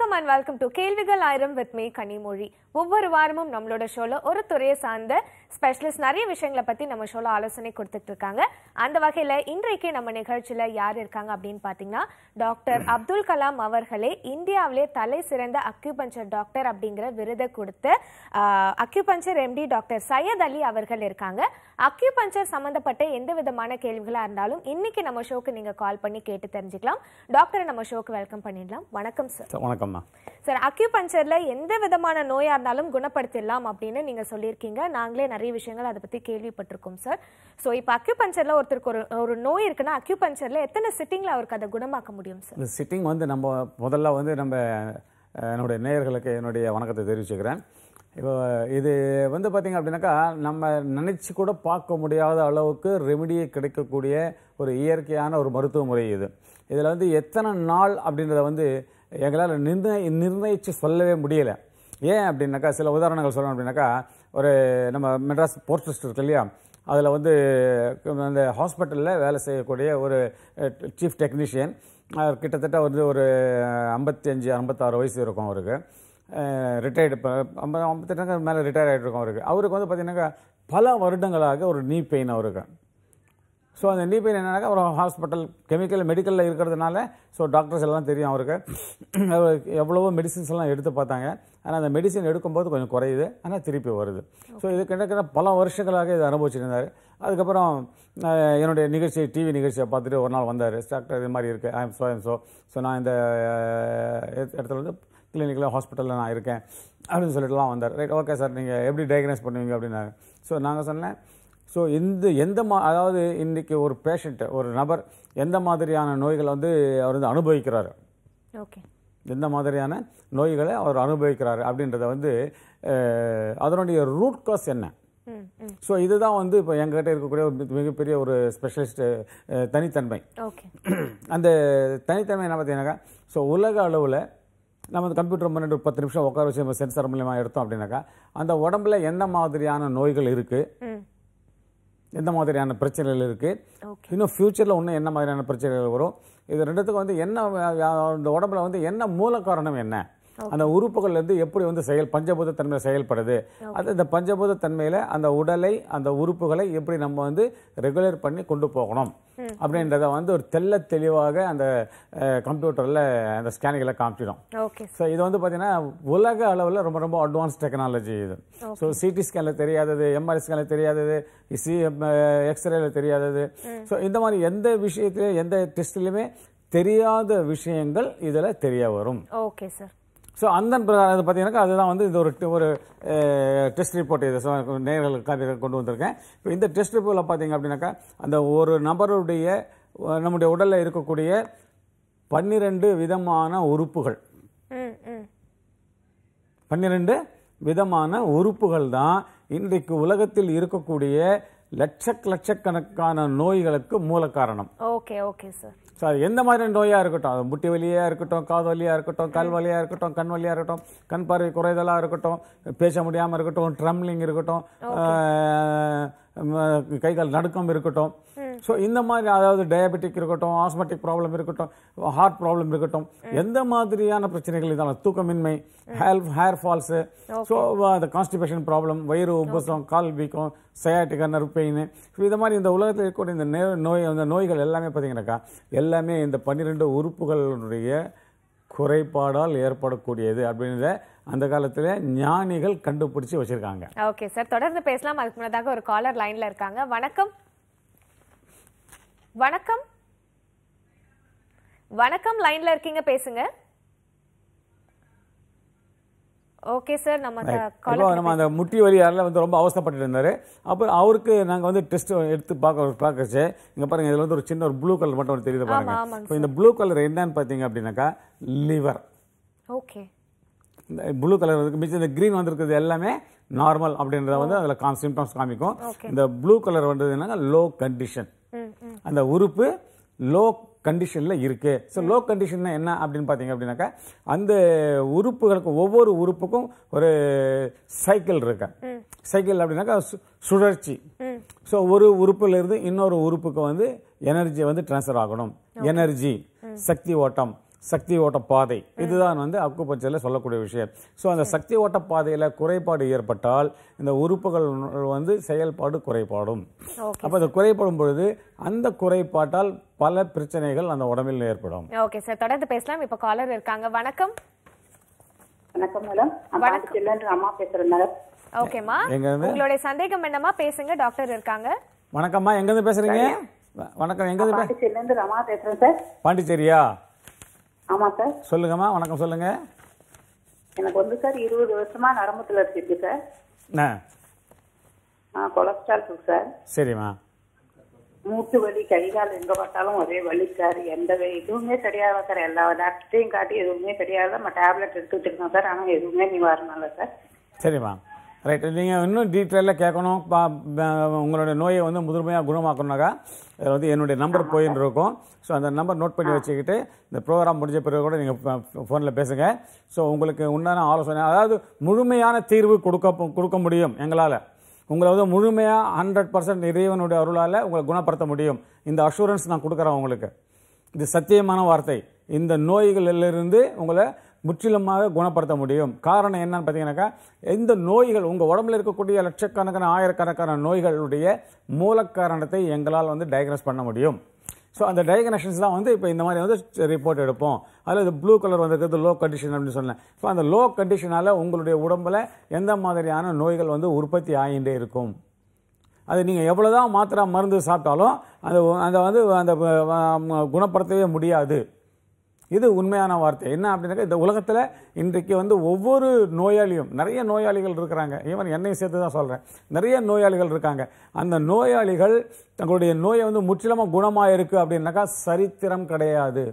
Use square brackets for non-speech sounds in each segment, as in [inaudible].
வணக்கம் and welcome to கேள்விகள் ஆயிரம் வித் மே கனிமொழி ஒவ்வொரு வாரமும் நம்மளோட ஷோல ஒரு துறையை சார்ந்த ஸ்பெஷலிஸ்ட் நிறைய விஷயங்களை பற்றி நம்ம ஷோல ஆலோசனை கொடுத்துட்டு இருக்காங்க அந்த வகையில் இன்றைக்கு நம்ம நிகழ்ச்சியில் யார் இருக்காங்க அப்படின்னு பார்த்தீங்கன்னா டாக்டர் அப்துல் கலாம் அவர்களே இந்தியாவிலே தலை சிறந்த அக்யூபஞ்சர் டாக்டர் அப்படிங்கிற விருதை கொடுத்து acupuncture MD doctor Syed Ali அவர்கள் இருக்காங்க அக்யூபஞ்சர் சம்மந்தப்பட்ட எந்த விதமான கேள்விகளாக இருந்தாலும் இன்னைக்கு நம்ம ஷோக்கு நீங்கள் கால் பண்ணி கேட்டு தெரிஞ்சுக்கலாம் டாக்டரை நம்ம ஷோக்கு வெல்கம் பண்ணிடலாம் வணக்கம் சார் வணக்கம் சார் அக்யூபஞ்சரில் எந்த விதமான நோயாக இருந்தாலும் குணப்படுத்திடலாம் அப்படின்னு நீங்கள் சொல்லியிருக்கீங்க நாங்களே நிறைய விஷயங்கள் அதை பற்றி கேள்விப்பட்டிருக்கோம் சார் ஸோ இப்போ அக்யூபஞ்சரில் ஒருத்தருக்கு ஒரு ஒரு நோய் இருக்குன்னா அக்யூபஞ்சரில் எத்தனை சிட்டிங்கில் அவருக்கு அதை குணமாக்க முடியும் சார் இந்த சிட்டிங் வந்து நம்ம முதல்ல வந்து நம்ம என்னுடைய நேயர்களுக்கு என்னுடைய வணக்கத்தை தெரிவிச்சுக்கிறேன் இப்போ இது வந்து பார்த்திங்க அப்படின்னாக்கா நம்ம நினச்சி கூட பார்க்க முடியாத அளவுக்கு ரெமிடியை கிடைக்கக்கூடிய ஒரு இயற்கையான ஒரு மருத்துவ முறை இது இதில் வந்து எத்தனை நாள் அப்படின்றத வந்து எங்களால் நிர்ணய நிர்ணயித்து சொல்லவே முடியலை ஏன் அப்படின்னாக்கா சில உதாரணங்கள் சொல்லணும் அப்படின்னாக்கா ஒரு நம்ம மெட்ராஸ் போர்ட் ட்ரஸ்ட் இருக்கு இல்லையா அதில் வந்து அந்த ஹாஸ்பிட்டலில் வேலை செய்யக்கூடிய ஒரு சீஃப் டெக்னீஷியன் அவர் கிட்டத்தட்ட வந்து ஒரு ஐம்பத்தி அஞ்சு ஐம்பத்தாறு வயசு இருக்கும் அவருக்கு ரிட்டையர்டு இப்போ ஐம்பது ஐம்பத்தெட்டு மேலே ரிட்டையர் ஆகிட்டு இருக்கும் அவருக்கு அவருக்கு வந்து பார்த்திங்கனாக்கா பல வருடங்களாக ஒரு நீ பெயின் அவருக்கு ஸோ அந்த நீ பெயின் என்னன்னாக்கா அவர் ஹாஸ்பிட்டல் கெமிக்கல் மெடிக்கலில் இருக்கிறதுனால ஸோ டாக்டர்ஸ் எல்லாம் தெரியும் அவருக்கு [clears throat] எவ்வளவோ மெடிசின்ஸ் எல்லாம் எடுத்து பார்த்தாங்க ஆனால் அந்த மெடிசன் எடுக்கும்போது கொஞ்சம் குறையுது ஆனால் திருப்பி வருது ஸோ இது கிட்டக்கிட்ட பல வருஷங்களாக இதை அனுபவிச்சிருந்தார் அதுக்கப்புறம் என்னுடைய நிகழ்ச்சி டிவி நிகழ்ச்சியை பார்த்துட்டு ஒரு நாள் வந்தார் டாக்டர் இது மாதிரி இருக்குது I'm so I'm so so நான் இந்த இடத்துல வந்து கிளினிக்கில் ஹாஸ்பிட்டலில் நான் இருக்கேன் அப்படின்னு சொல்லிட்டுலாம் வந்தார் ரைட் ஓகே சார் நீங்கள் எப்படி டயக்னோஸ் பண்ணுவீங்க அப்படின்னாங்க ஸோ நாங்கள் சொன்னேன் ஸோ இந்த எந்த மா அதாவது இன்றைக்கி ஒரு பேஷண்ட்டு ஒரு நபர் எந்த மாதிரியான நோய்களை வந்து அவர் வந்து அனுபவிக்கிறார் ஓகே எந்த மாதிரியான நோய்களை அவர் அனுபவிக்கிறாரு அப்படின்றத வந்து அதனுடைய ரூட் காஸ் என்ன ஸோ இதுதான் வந்து இப்போ எங்ககிட்ட இருக்கக்கூடிய மிகப்பெரிய ஒரு ஸ்பெஷலிஸ்ட் தனித்தன்மை [clears throat] அந்த தனித்தன்மை என்ன பார்த்தீங்கன்னாக்கா ஸோ உலக அளவில் நம்ம கம்ப்யூட்டர் முன்னாடி ஒரு பத்து நிமிஷம் உட்கார வச்சு நம்ம சென்சார் மூலயமா எடுத்தோம் அப்படின்னாக்கா அந்த உடம்புல எந்த மாதிரியான நோய்கள் இருக்குது எந்த மாதிரியான பிரச்சனைகள் இருக்குது இன்னும் ஃப்யூச்சரில் இன்னும் என்ன மாதிரியான பிரச்சனைகள் வரும் இது ரெண்டுத்துக்கும் வந்து என்ன இந்த உடம்புல வந்து என்ன மூல காரணம் என்ன அந்த உறுப்புகள் எப்படி வந்து செயல் பஞ்சபூத தன்மையில் செயல்படுது அது இந்த பஞ்சபூத தன்மையில் அந்த உடலை அந்த உறுப்புகளை எப்படி நம்ம வந்து ரெகுலேட் பண்ணி கொண்டு போகணும் அப்படின்றத வந்து ஒரு தெல்ல தெளிவாக அந்த கம்ப்யூட்டரில் அந்த ஸ்கேனிங்கில் காமிச்சிடும் ஸோ இது வந்து பார்த்தீங்கன்னா உலக அளவில் ரொம்ப ரொம்ப அட்வான்ஸ் டெக்னாலஜி இது ஸோ சிடி ஸ்கேனில் தெரியாதது எம்ஆர்ஐ ஸ்கேனில் தெரியாதது சி எக்ஸ்ரேல தெரியாதது ஸோ இந்த மாதிரி எந்த விஷயத்துலையும் எந்த டெஸ்ட்லையுமே தெரியாத விஷயங்கள் இதில் தெரிய வரும் ஓகே சார் ஸோ அந்த பிரகாரம் இது பார்த்தீங்கன்னா அதுதான் வந்து இது ஒரு ஒரு டெஸ்ட் ரிப்போர்ட் இது நேர்களுக்காக கொண்டு வந்திருக்கேன் இப்போ இந்த டெஸ்ட் ரிப்போர்ட்டில் பார்த்தீங்க அப்படின்னாக்கா அந்த ஒரு நபருடைய நம்முடைய உடலில் இருக்கக்கூடிய பன்னிரெண்டு விதமான உறுப்புகள் பன்னிரெண்டு விதமான உறுப்புகள் தான் இன்றைக்கு உலகத்தில் இருக்கக்கூடிய லட்சக் லட்சக்கணக்கான நோய்களுக்கு மூல காரணம் ஓகே ஓகே சார் சார் எந்த மாதிரி நோயாக இருக்கட்டும் அது முட்டி வலியாக இருக்கட்டும் காது வலியாக இருக்கட்டும் கல் வலியாக இருக்கட்டும் கண் வலியாக இருக்கட்டும் கண் பார்வை குறைதலாக இருக்கட்டும் பேச முடியாமல் இருக்கட்டும் ட்ரம்லிங் இருக்கட்டும் கைகள் நடுக்கம் இருக்கட்டும் ஸோ இந்த மாதிரி அதாவது டயபெட்டிக் இருக்கட்டும் ஆஸ்மெட்டிக் ப்ராப்ளம் இருக்கட்டும் ஹார்ட் ப்ராப்ளம் இருக்கட்டும் எந்த மாதிரியான பிரச்சனைகள் இதான தூக்கமின்மை ஹேர் ஹேர் ஃபால்ஸு ஸோ அந்த கான்ஸ்டிபேஷன் ப்ராப்ளம் வயிறு உபசம் கால் வீக்கம் சயாட்டிக்கா நர் பெயின் ஸோ இது மாதிரி இந்த உலகத்தில் இருக்கக்கூடிய இந்த நே நோய் அந்த நோய்கள் எல்லாமே பார்த்தீங்கன்னாக்கா எல்லாமே இந்த பன்னிரெண்டு உறுப்புகளுடைய குறைபாடால் ஏற்படக்கூடியது அப்படின்ற அந்த காலத்துல ஞானிகள் கண்டுபிடிச்சி வச்சிருக்காங்க ஓகே சார் தொடர்ந்து பேசலாம் அதுக்கு முன்னதாக ஒரு காலர் லைனில் இருக்காங்க வணக்கம் வணக்கம் வணக்கம் லைன்ல இருக்கீங்க பேசுங்க ஓகே சார் நம்ம நம்ம அந்த முட்டி வலியாரில் வந்து ரொம்ப அவசரப்பட்டு இருந்தாரு அப்புறம் அவருக்கு நாங்க வந்து டெஸ்ட் எடுத்து பார்க்க பார்க்கச்சு இங்கே பாருங்கள் இதில் வந்து ஒரு சின்ன ஒரு ப்ளூ கலர் மட்டும் தெரியுது பாருங்க இந்த ப்ளூ கலர் என்னன்னு பார்த்தீங்க அப்படின்னாக்கா லிவர் ஓகே ப்ளூ கலர் இருக்குது மிச்சம் இந்த க்ரீன் வந்திருக்கிறது எல்லாமே நார்மல் அப்படின்றத வந்து அதில் கா சிம்டம்ஸ் காமிக்கும் இந்த ப்ளூ கலர் வந்தது என்னங்க லோ கண்டிஷன் அந்த உறுப்பு லோ கண்டிஷனில் இருக்குது ஸோ லோ கண்டிஷன்னா என்ன அப்படின்னு பார்த்தீங்க அப்படின்னாக்கா அந்த உறுப்புகளுக்கு ஒவ்வொரு உறுப்புக்கும் ஒரு சைக்கிள் இருக்கு சைக்கிள் அப்படின்னாக்கா சுழற்சி ஸோ ஒரு உறுப்புலேருந்து இன்னொரு உறுப்புக்கு வந்து எனர்ஜி வந்து டிரான்ஸ்ஃபர் ஆகணும் எனர்ஜி சக்தி ஓட்டம் சக்தி ஓட்டப்பாதை இதுதான் வந்து அக்குபஞ்சரில் சொல்லக்கூடிய விஷயம் ஸோ அந்த சக்தி ஓட்ட பாதையில் குறைபாடு ஏற்பட்டால் இந்த உறுப்புகள் வந்து செயல்பாடு குறைபாடும் அப்போ அது குறைபடும் பொழுது அந்த குறைபாட்டால் பல பிரச்சனைகள் அந்த உடம்பில் ஏற்படும் ஓகே சார் தொடர்ந்து பேசலாம் இப்போ காலர் இருக்காங்க வணக்கம் வணக்கம் மேடம் வணக்கம் அம்மா பேசுறேன் ஓகேம்மா ஓகேம்மா உங்களுடைய சந்தேகம் என்னம்மா பேசுங்க டாக்டர் இருக்காங்க வணக்கம்மா எங்கேருந்து பேசுறீங்க வணக்கம் எங்கேருந்து பாண்டிச்சேரியிலேருந்து ரமா பேசுறேன் பாண்டிச்சேரியா ஆமாம் சார் சொல்லுங்கம்மா வணக்கம் சொல்லுங்க எனக்கு வந்து சார் இருபது வருஷமா நரம்பத்தில் தளர்ச்சி இருக்கு சார் ஆ கொலஸ்ட்ரால் இருக்கு சார் சரிம்மா மூட்டு வலி கை கால் எங்க பார்த்தாலும் ஒரே வலி சார் எந்த வே எதுவுமே சரியாகல சார் எல்லா டாக்டரையும் காட்டி எதுவுமே சரியாகல நம்ம டேப்லெட் எடுத்துக்கிட்டு இருக்கோம் சார் ஆனால் எதுவுமே நிவாரணம் இல்லை சார் சரிம்மா ரைட் நீங்கள் இன்னும் டீட்டெயிலில் கேட்கணும் உங்களுடைய நோயை வந்து முதன்மையாக குணமாக்கணுனாக்கா இதில் வந்து என்னுடைய நம்பர் போயின்னு இருக்கும் ஸோ அந்த நம்பர் நோட் பண்ணி வச்சுக்கிட்டு இந்த ப்ரோக்ராம் முடிஞ்ச பிறகு கூட நீங்கள் ஃபோனில் பேசுங்க ஸோ உங்களுக்கு உண்டான ஆலோசனை அதாவது முழுமையான தீர்வு கொடுக்க கொடுக்க முடியும் எங்களால் உங்களை வந்து முழுமையாக ஹண்ட்ரட் பர்சன்ட் இறைவனுடைய அருளால் உங்களை குணப்படுத்த முடியும் இந்த அஷூரன்ஸ் நான் கொடுக்குறேன் உங்களுக்கு இது சத்தியமான வார்த்தை இந்த நோய்களிலிருந்து உங்களை முற்றிலுமாக குணப்படுத்த முடியும் காரணம் என்னன்னு பார்த்தீங்கன்னாக்கா இந்த நோய்கள் உங்கள் உடம்புல இருக்கக்கூடிய லட்சக்கணக்கான ஆயிரக்கணக்கான நோய்களுடைய மூல காரணத்தை எங்களால் வந்து டயக்னோஸ் பண்ண முடியும் ஸோ அந்த டயக்னேஷன்ஸ் தான் வந்து இப்போ இந்த மாதிரி வந்து ரிப்போர்ட் எடுப்போம் அதில் இது ப்ளூ கலர் வந்துருக்கிறது லோ கண்டிஷன் அப்படின்னு சொன்னேன் ஸோ அந்த லோ கண்டிஷனால் உங்களுடைய உடம்பில் எந்த மாதிரியான நோய்கள் வந்து உற்பத்தி ஆகிட்டே இருக்கும் அது நீங்கள் எவ்வளோ தான் மாத்திரை மருந்து சாப்பிட்டாலும் அந்த அந்த வந்து அந்த குணப்படுத்தவே முடியாது இது உண்மையான வார்த்தை என்ன அப்படின்னாக்கா இந்த உலகத்தில் இன்றைக்கு வந்து ஒவ்வொரு நோயாளியும் நிறைய நோயாளிகள் இருக்கிறாங்க ஈவன் என்னையும் சேர்த்து தான் சொல்கிறேன் நிறைய நோயாளிகள் இருக்காங்க அந்த நோயாளிகள் தங்களுடைய நோயை வந்து முற்றிலுமாக குணமாக இருக்குது அப்படின்னாக்கா சரித்திரம் கிடையாது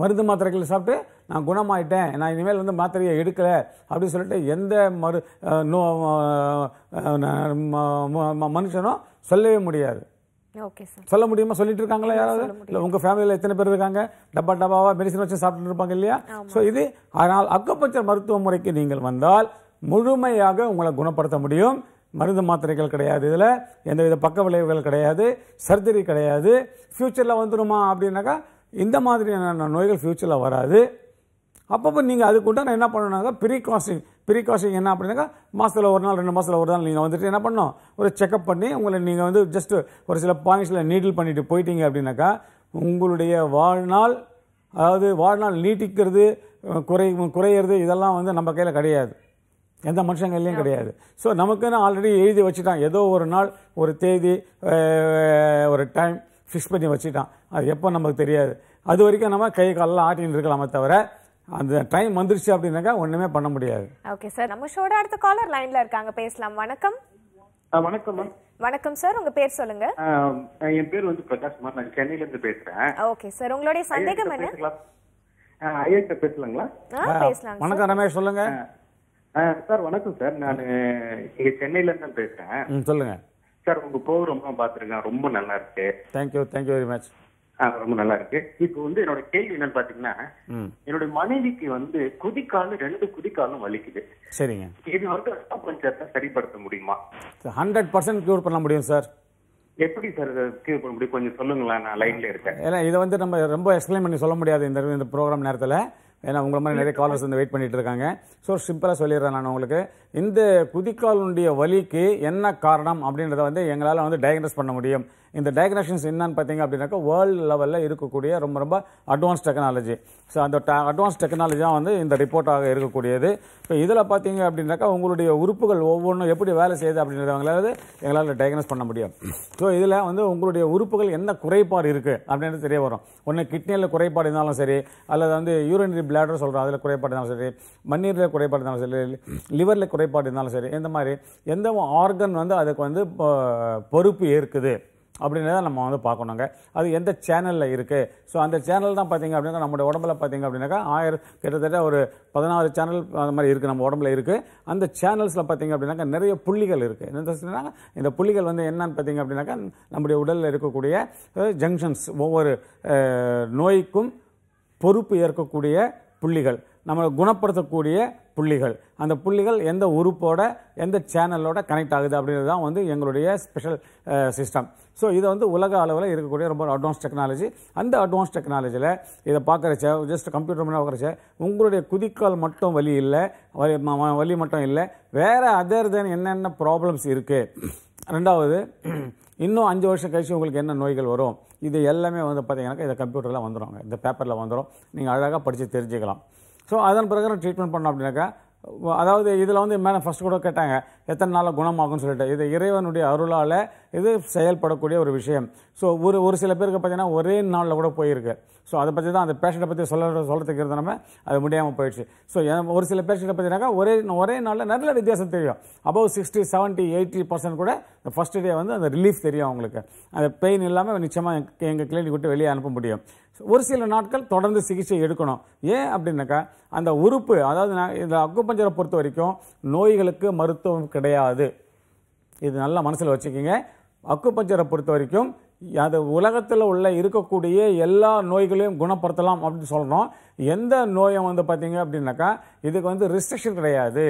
மருந்து மாத்திரைகள் சாப்பிட்டு நான் குணமாயிட்டேன் நான் இனிமேல் வந்து மாத்திரையை எடுக்கலை அப்படின்னு சொல்லிட்டு எந்த மரு நோ மனுஷனும் சொல்லவே முடியாது சொல்ல முடியுமா சொல்லிட்டு இருக்காங்களா யாராவது இல்லை உங்கள் ஃபேமிலியில் எத்தனை பேர் இருக்காங்க டப்பா டப்பாவாக மெடிசன் வச்சு சாப்பிட்டு இருப்பாங்க இல்லையா ஸோ இது அதனால் அக்குப்பச்சர் மருத்துவ முறைக்கு நீங்கள் வந்தால் முழுமையாக உங்களை குணப்படுத்த முடியும் மருந்து மாத்திரைகள் கிடையாது இதில் எந்தவித பக்க விளைவுகள் கிடையாது சர்ஜரி கிடையாது ஃப்யூச்சரில் வந்துடுமா அப்படின்னாக்கா இந்த மாதிரியான நோய்கள் ஃப்யூச்சரில் வராது அப்பப்போ நீங்கள் அதுக்கு உண்டான என்ன பண்ணணுன்னாக்கா ப்ரீ ப்ரீகாஷன் என்ன அப்படின்னாக்கா மாதத்தில் ஒரு நாள் ரெண்டு மாதத்தில் ஒரு நாள் நீங்கள் வந்துட்டு என்ன பண்ணோம் ஒரு செக்அப் பண்ணி உங்களை நீங்கள் வந்து ஜஸ்ட்டு ஒரு சில பாயிண்ட்ஸில் நீடில் பண்ணிட்டு போயிட்டீங்க அப்படின்னாக்கா உங்களுடைய வாழ்நாள் அதாவது வாழ்நாள் நீட்டிக்கிறது குறை குறையிறது இதெல்லாம் வந்து நம்ம கையில் கிடையாது எந்த மனுஷன் கையிலையும் கிடையாது ஸோ நமக்குன்னு ஆல்ரெடி எழுதி வச்சுட்டான் ஏதோ ஒரு நாள் ஒரு தேதி ஒரு டைம் ஃபிக்ஸ் பண்ணி வச்சுட்டான் அது எப்போ நமக்கு தெரியாது அது வரைக்கும் நம்ம கை காலெலாம் ஆட்டின்னு இருக்கலாமே தவிர அந்த டைம் வந்துருச்சு அப்படின்னாக்கா ஒண்ணுமே பண்ண முடியாது ஓகே சார் நம்ம ஷோட அடுத்த காலர் லைன்ல இருக்காங்க பேசலாம் வணக்கம் வணக்கம் வணக்கம் சார் உங்க பேர் சொல்லுங்க என் பேர் வந்து பிரகாஷ் குமார் நான் சென்னையில இருந்து பேசுறேன் ஓகே சார் உங்களுடைய சந்தேகம் என்ன ஐயா பேசலாங்களா பேசலாம் வணக்கம் ரமேஷ் சொல்லுங்க சார் வணக்கம் சார் நான் இங்க சென்னையில இருந்து பேசுறேன் சொல்லுங்க சார் உங்க ரொம்ப பாத்துருக்கேன் ரொம்ப நல்லா இருக்கு தேங்க்யூ தேங்க்யூ வெரி மச் ரொம்ப நல்லா இருக்கு இப்போ வந்து என்னோட கேள்வி என்னன்னு பாத்தீங்கன்னா என்னோட மனைவிக்கு வந்து குதிக்காலும் ரெண்டு குதிக்காலும் வலிக்குது சரிங்க இது வந்து பஞ்சத்தை சரிப்படுத்த முடியுமா ஹண்ட்ரட் பர்சன்ட் கியூர் பண்ண முடியும் சார் எப்படி சார் கியூர் பண்ண முடியும் கொஞ்சம் சொல்லுங்களேன் நான் லைன்ல இருக்கேன் ஏன்னா இதை வந்து நம்ம ரொம்ப எக்ஸ்பிளைன் பண்ணி சொல்ல முடியாது இந்த இந்த ப்ரோக்ராம் நேரத்துல ஏன்னா உங்களை மாதிரி நிறைய காலர்ஸ் வந்து வெயிட் பண்ணிட்டு இருக்காங்க ஸோ சிம்பிளாக சொல்லிடுறேன் நான் உங்களுக்கு இந்த குதிக்காலுடைய வலிக்கு என்ன காரணம் அப்படின்றத வந்து எங்களால் வந்து டயக்னஸ் பண்ண முடியும் இந்த டயக்னேஷன்ஸ் என்னன்னு பார்த்தீங்க அப்படின்னாக்கா வேர்ல்டு லெவலில் இருக்கக்கூடிய ரொம்ப ரொம்ப அட்வான்ஸ் டெக்னாலஜி ஸோ அந்த அட்வான்ஸ் டெக்னாலஜி தான் வந்து இந்த ரிப்போர்ட்டாக இருக்கக்கூடியது இப்போ இதில் பார்த்தீங்க அப்படின்னாக்கா உங்களுடைய உறுப்புகள் ஒவ்வொன்றும் எப்படி வேலை செய்யுது அப்படின்றவங்களாவது எங்களால் டயக்னஸ் பண்ண முடியும் ஸோ இதில் வந்து உங்களுடைய உறுப்புகள் என்ன குறைபாடு இருக்குது அப்படின்றது தெரிய வரும் ஒன்று கிட்னியில் குறைபாடு இருந்தாலும் சரி அல்லது வந்து யூரின் பிளாடர் சொல்கிறோம் அதில் குறைபாடு இருந்தாலும் சரி மண்ணீரில் குறைபாடு இருந்தாலும் சரி லிவரில் குறைபாடு இருந்தாலும் சரி இந்த மாதிரி எந்த ஆர்கன் வந்து அதுக்கு வந்து பொறுப்பு ஏற்குது அப்படின்றத நம்ம வந்து பார்க்கணுங்க அது எந்த சேனலில் இருக்குது ஸோ அந்த சேனல் தான் பார்த்திங்க அப்படின்னா நம்மளுடைய உடம்புல பார்த்திங்க அப்படின்னாக்கா ஆயிரம் கிட்டத்தட்ட ஒரு பதினாறு சேனல் அந்த மாதிரி இருக்குது நம்ம உடம்புல இருக்குது அந்த சேனல்ஸில் பார்த்திங்க அப்படின்னாக்கா நிறைய புள்ளிகள் இருக்குது என்ன இந்த புள்ளிகள் வந்து என்னன்னு பார்த்திங்க அப்படின்னாக்கா நம்முடைய உடலில் இருக்கக்கூடிய ஜங்ஷன்ஸ் ஒவ்வொரு நோய்க்கும் பொறுப்பு ஏற்கக்கூடிய புள்ளிகள் நம்மளை குணப்படுத்தக்கூடிய புள்ளிகள் அந்த புள்ளிகள் எந்த உறுப்போட எந்த சேனலோட கனெக்ட் ஆகுது அப்படின்றது தான் வந்து எங்களுடைய ஸ்பெஷல் சிஸ்டம் ஸோ இதை வந்து உலக அளவில் இருக்கக்கூடிய ரொம்ப அட்வான்ஸ் டெக்னாலஜி அந்த அட்வான்ஸ் டெக்னாலஜியில் இதை பார்க்குறச்ச ஜஸ்ட் கம்ப்யூட்டர் மூலம் பார்க்குறச்ச உங்களுடைய குதிக்கால் மட்டும் வலி இல்லை வலி மட்டும் இல்லை வேறு அதர் தென் என்னென்ன ப்ராப்ளம்ஸ் இருக்குது ரெண்டாவது இன்னும் அஞ்சு வருஷம் கழிச்சு உங்களுக்கு என்ன நோய்கள் வரும் இது எல்லாமே வந்து பார்த்திங்கனாக்கா இதை கம்ப்யூட்டரில் வந்துடும் இந்த பேப்பரில் வந்துடும் நீங்கள் அழகாக படித்து தெரிஞ்சுக்கலாம் ஸோ அதன் பிறகு ட்ரீட்மெண்ட் பண்ணோம் அப்படின்னாக்கா அதாவது இதில் வந்து மேலே ஃபஸ்ட் கூட கேட்டாங்க எத்தனை நாளில் குணமாகும்னு சொல்லிட்டு இது இறைவனுடைய அருளால் இது செயல்படக்கூடிய ஒரு விஷயம் ஸோ ஒரு ஒரு சில பேருக்கு பார்த்தீங்கன்னா ஒரே நாளில் கூட போயிருக்கு ஸோ அதை பற்றி தான் அந்த பேஷண்ட்டை பற்றி சொல்ல சொல்கிறதுக்கு இருந்த நம்ம அது முடியாமல் போயிடுச்சு ஸோ ஒரு சில பேஷண்ட்டை பார்த்தீங்கன்னாக்கா ஒரே ஒரே நாளில் நல்ல வித்தியாசம் தெரியும் above sixty seventy eighty percent கூட இந்த ஃபஸ்ட் டே வந்து அந்த ரிலீஃப் தெரியும் அவங்களுக்கு அந்த பெயின் இல்லாமல் நிச்சயமாக எங்கள் கிளினிக் விட்டு வெளியே அனுப்ப முடியும் ஒரு சில நாட்கள் தொடர்ந்து சிகிச்சை எடுக்கணும் ஏன் அப்படின்னாக்கா அந்த உறுப்பு அதாவது நான் இந்த அக்குப்பஞ்சரை பொறுத்த வரைக்கும் நோய்களுக்கு மருத்துவம் கிடையாது இது நல்லா மனசில் வச்சுக்கோங்க அக்குப்பஞ்சரை பொறுத்த வரைக்கும் அது உலகத்தில் உள்ள இருக்கக்கூடிய எல்லா நோய்களையும் குணப்படுத்தலாம் அப்படின்னு சொல்கிறோம் எந்த நோயை வந்து பார்த்திங்க அப்படின்னாக்கா இதுக்கு வந்து ரிஸ்ட்ரிக்ஷன் கிடையாது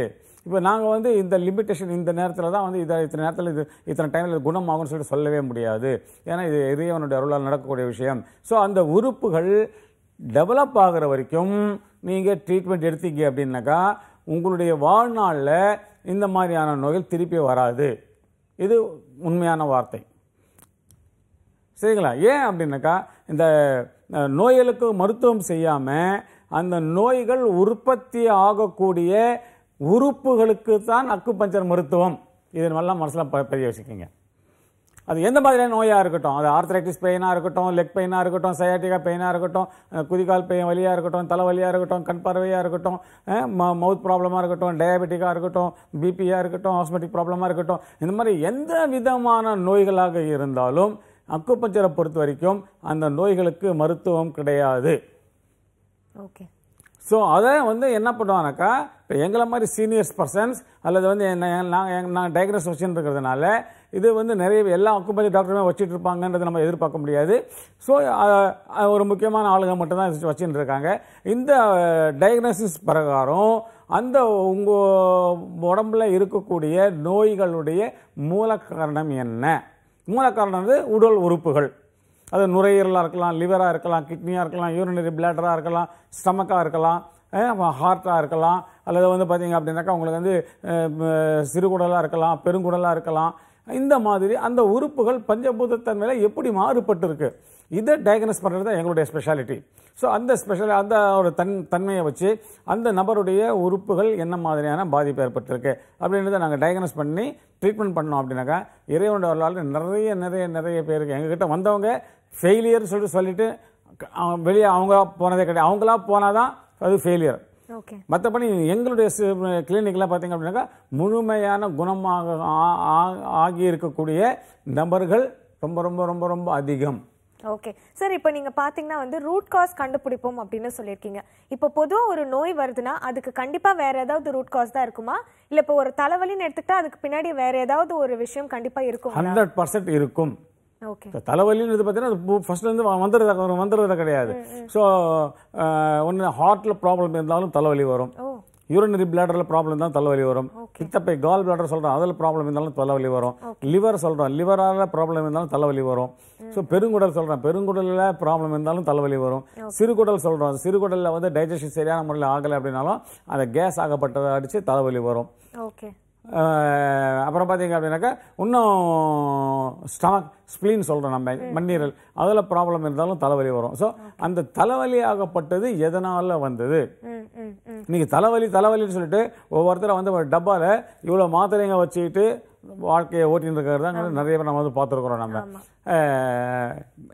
இப்போ நாங்கள் வந்து இந்த லிமிட்டேஷன் இந்த நேரத்தில் தான் வந்து இதை இத்தனை நேரத்தில் இது இத்தனை டைமில் இது குணமாகும்னு சொல்லிட்டு சொல்லவே முடியாது ஏன்னா இது அவனுடைய அருளால் நடக்கக்கூடிய விஷயம் ஸோ அந்த உறுப்புகள் டெவலப் ஆகிற வரைக்கும் நீங்கள் ட்ரீட்மெண்ட் எடுத்தீங்க அப்படின்னாக்கா உங்களுடைய வாழ்நாளில் இந்த மாதிரியான நோய்கள் திருப்பி வராது இது உண்மையான வார்த்தை சரிங்களா ஏன் அப்படின்னாக்கா இந்த நோய்களுக்கு மருத்துவம் செய்யாமல் அந்த நோய்கள் உற்பத்தி ஆகக்கூடிய உறுப்புகளுக்கு தான் அக்குப்பஞ்சர் மருத்துவம் இது எல்லாம் மனசில் பெரிய வச்சுக்கோங்க அது எந்த மாதிரியான நோயாக இருக்கட்டும் அது ஆர்த்ரைட்டிஸ் பெயினாக இருக்கட்டும் லெக் பெயினாக இருக்கட்டும் சயாட்டிகா பெயினாக இருக்கட்டும் குதிகால் பெயின் வலியாக இருக்கட்டும் தலை வலியாக இருக்கட்டும் கண் பறவையாக இருக்கட்டும் ம மவுத் ப்ராப்ளமாக இருக்கட்டும் டயபெட்டிக்காக இருக்கட்டும் பிபியாக இருக்கட்டும் ஆஸ்மெட்டிக் ப்ராப்ளமாக இருக்கட்டும் இந்த மாதிரி எந்த விதமான நோய்களாக இருந்தாலும் அக்குப்பஞ்சரை பொறுத்த வரைக்கும் அந்த நோய்களுக்கு மருத்துவம் கிடையாது ஓகே ஸோ அதை வந்து என்ன பண்ணுவானாக்கா இப்போ எங்களை மாதிரி சீனியர்ஸ் பர்சன்ஸ் அல்லது வந்து என்ன நாங்கள் நாங்கள் டயக்னஸ் வச்சுன்னு இருக்கிறதுனால இது வந்து நிறைய எல்லா அக்குமதி டாக்டருமே வச்சுட்டு இருப்பாங்கன்றது நம்ம எதிர்பார்க்க முடியாது ஸோ ஒரு முக்கியமான ஆளுங்க மட்டும்தான் வச்சுட்டு இருக்காங்க இந்த டயக்னோசிஸ் பிரகாரம் அந்த உங்கள் உடம்புல இருக்கக்கூடிய நோய்களுடைய மூல காரணம் என்ன மூல காரணம் வந்து உடல் உறுப்புகள் அது நுரையீரலாக இருக்கலாம் லிவராக இருக்கலாம் கிட்னியாக இருக்கலாம் யூரினரி பிளாடராக இருக்கலாம் ஸ்டமக்காக இருக்கலாம் ஹார்ட்டாக இருக்கலாம் அல்லது வந்து பார்த்திங்க அப்படின்னாக்கா உங்களுக்கு வந்து சிறுகுடலாக இருக்கலாம் பெருங்குடலாக இருக்கலாம் இந்த மாதிரி அந்த உறுப்புகள் பஞ்சபூதத்தன்மையில் எப்படி மாறுபட்டிருக்கு இதை டயக்னஸ் பண்ணுறது தான் எங்களுடைய ஸ்பெஷாலிட்டி ஸோ அந்த ஸ்பெஷல் அந்த ஒரு தன் தன்மையை வச்சு அந்த நபருடைய உறுப்புகள் என்ன மாதிரியான பாதிப்பு ஏற்பட்டிருக்கு அப்படின்றத நாங்கள் டயக்னஸ் பண்ணி ட்ரீட்மெண்ட் பண்ணோம் அப்படின்னாக்கா இறைவனோட வரலாறு நிறைய நிறைய நிறைய பேருக்கு எங்ககிட்ட வந்தவங்க ஃபெயிலியர் சொல்லிட்டு சொல்லிட்டு வெளியே அவங்க போனதே கிடையாது அவங்களா போனால் தான் அது ஃபெயிலியர் மற்றபடி எங்களுடைய கிளினிக்கில் பார்த்தீங்க அப்படின்னாக்கா முழுமையான குணமாக ஆகி இருக்கக்கூடிய நபர்கள் ரொம்ப ரொம்ப ரொம்ப ரொம்ப அதிகம் ஓகே சார் இப்போ நீங்கள் பார்த்தீங்கன்னா வந்து ரூட் காஸ் கண்டுபிடிப்போம் அப்படின்னு சொல்லியிருக்கீங்க இப்போ பொதுவாக ஒரு நோய் வருதுன்னா அதுக்கு கண்டிப்பாக வேறு ஏதாவது ரூட் காஸ் தான் இருக்குமா இல்லை இப்போ ஒரு தலைவலின்னு எடுத்துக்கிட்டா அதுக்கு பின்னாடி வேறு ஏதாவது ஒரு விஷயம் கண்டிப்பாக இருக்கும் ஹண்ட்ரட் பர்சன்ட் இருக்கும் தலைவலின்றது பார்த்தீங்கன்னா ஃபர்ஸ்ட்லேருந்து வந்துடுறது வந்துடுறது கிடையாது ஸோ ஒன்று ஹார்ட்டில் ப்ராப்ளம் இருந்தாலும் தலைவலி வரும் யூரினரி பிளாடரில் ப்ராப்ளம் இருந்தாலும் தலைவலி வரும் பித்தப்பை கால் பிளாடர் சொல்கிறோம் அதில் ப்ராப்ளம் இருந்தாலும் தலைவலி வரும் லிவர் சொல்கிறோம் லிவரால் ப்ராப்ளம் இருந்தாலும் தலைவலி வரும் ஸோ பெருங்குடல் சொல்கிறோம் பெருங்குடலில் ப்ராப்ளம் இருந்தாலும் தலைவலி வரும் சிறுகுடல் சொல்கிறோம் சிறுகுடலில் வந்து டைஜஷன் சரியான முறையில் ஆகலை அப்படின்னாலும் அந்த கேஸ் ஆகப்பட்டதை அடித்து தலைவலி வரும் ஓகே அப்புறம் பார்த்தீங்க அப்படின்னாக்கா இன்னும் ஸ்டமக் ஸ்ப்ளீன் சொல்கிறோம் நம்ம மண்ணீரல் அதில் ப்ராப்ளம் இருந்தாலும் தலைவலி வரும் ஸோ அந்த தலைவலி ஆகப்பட்டது எதனால் வந்தது நீங்கள் தலைவலி தலைவலின்னு சொல்லிட்டு ஒவ்வொருத்தரை வந்து ஒரு டப்பாவில் இவ்வளோ மாத்திரைங்க வச்சுக்கிட்டு வாழ்க்கையை ஓட்டின்னு இருக்கிறது தான் நிறைய பேர் நம்ம வந்து பார்த்துருக்குறோம் நம்ம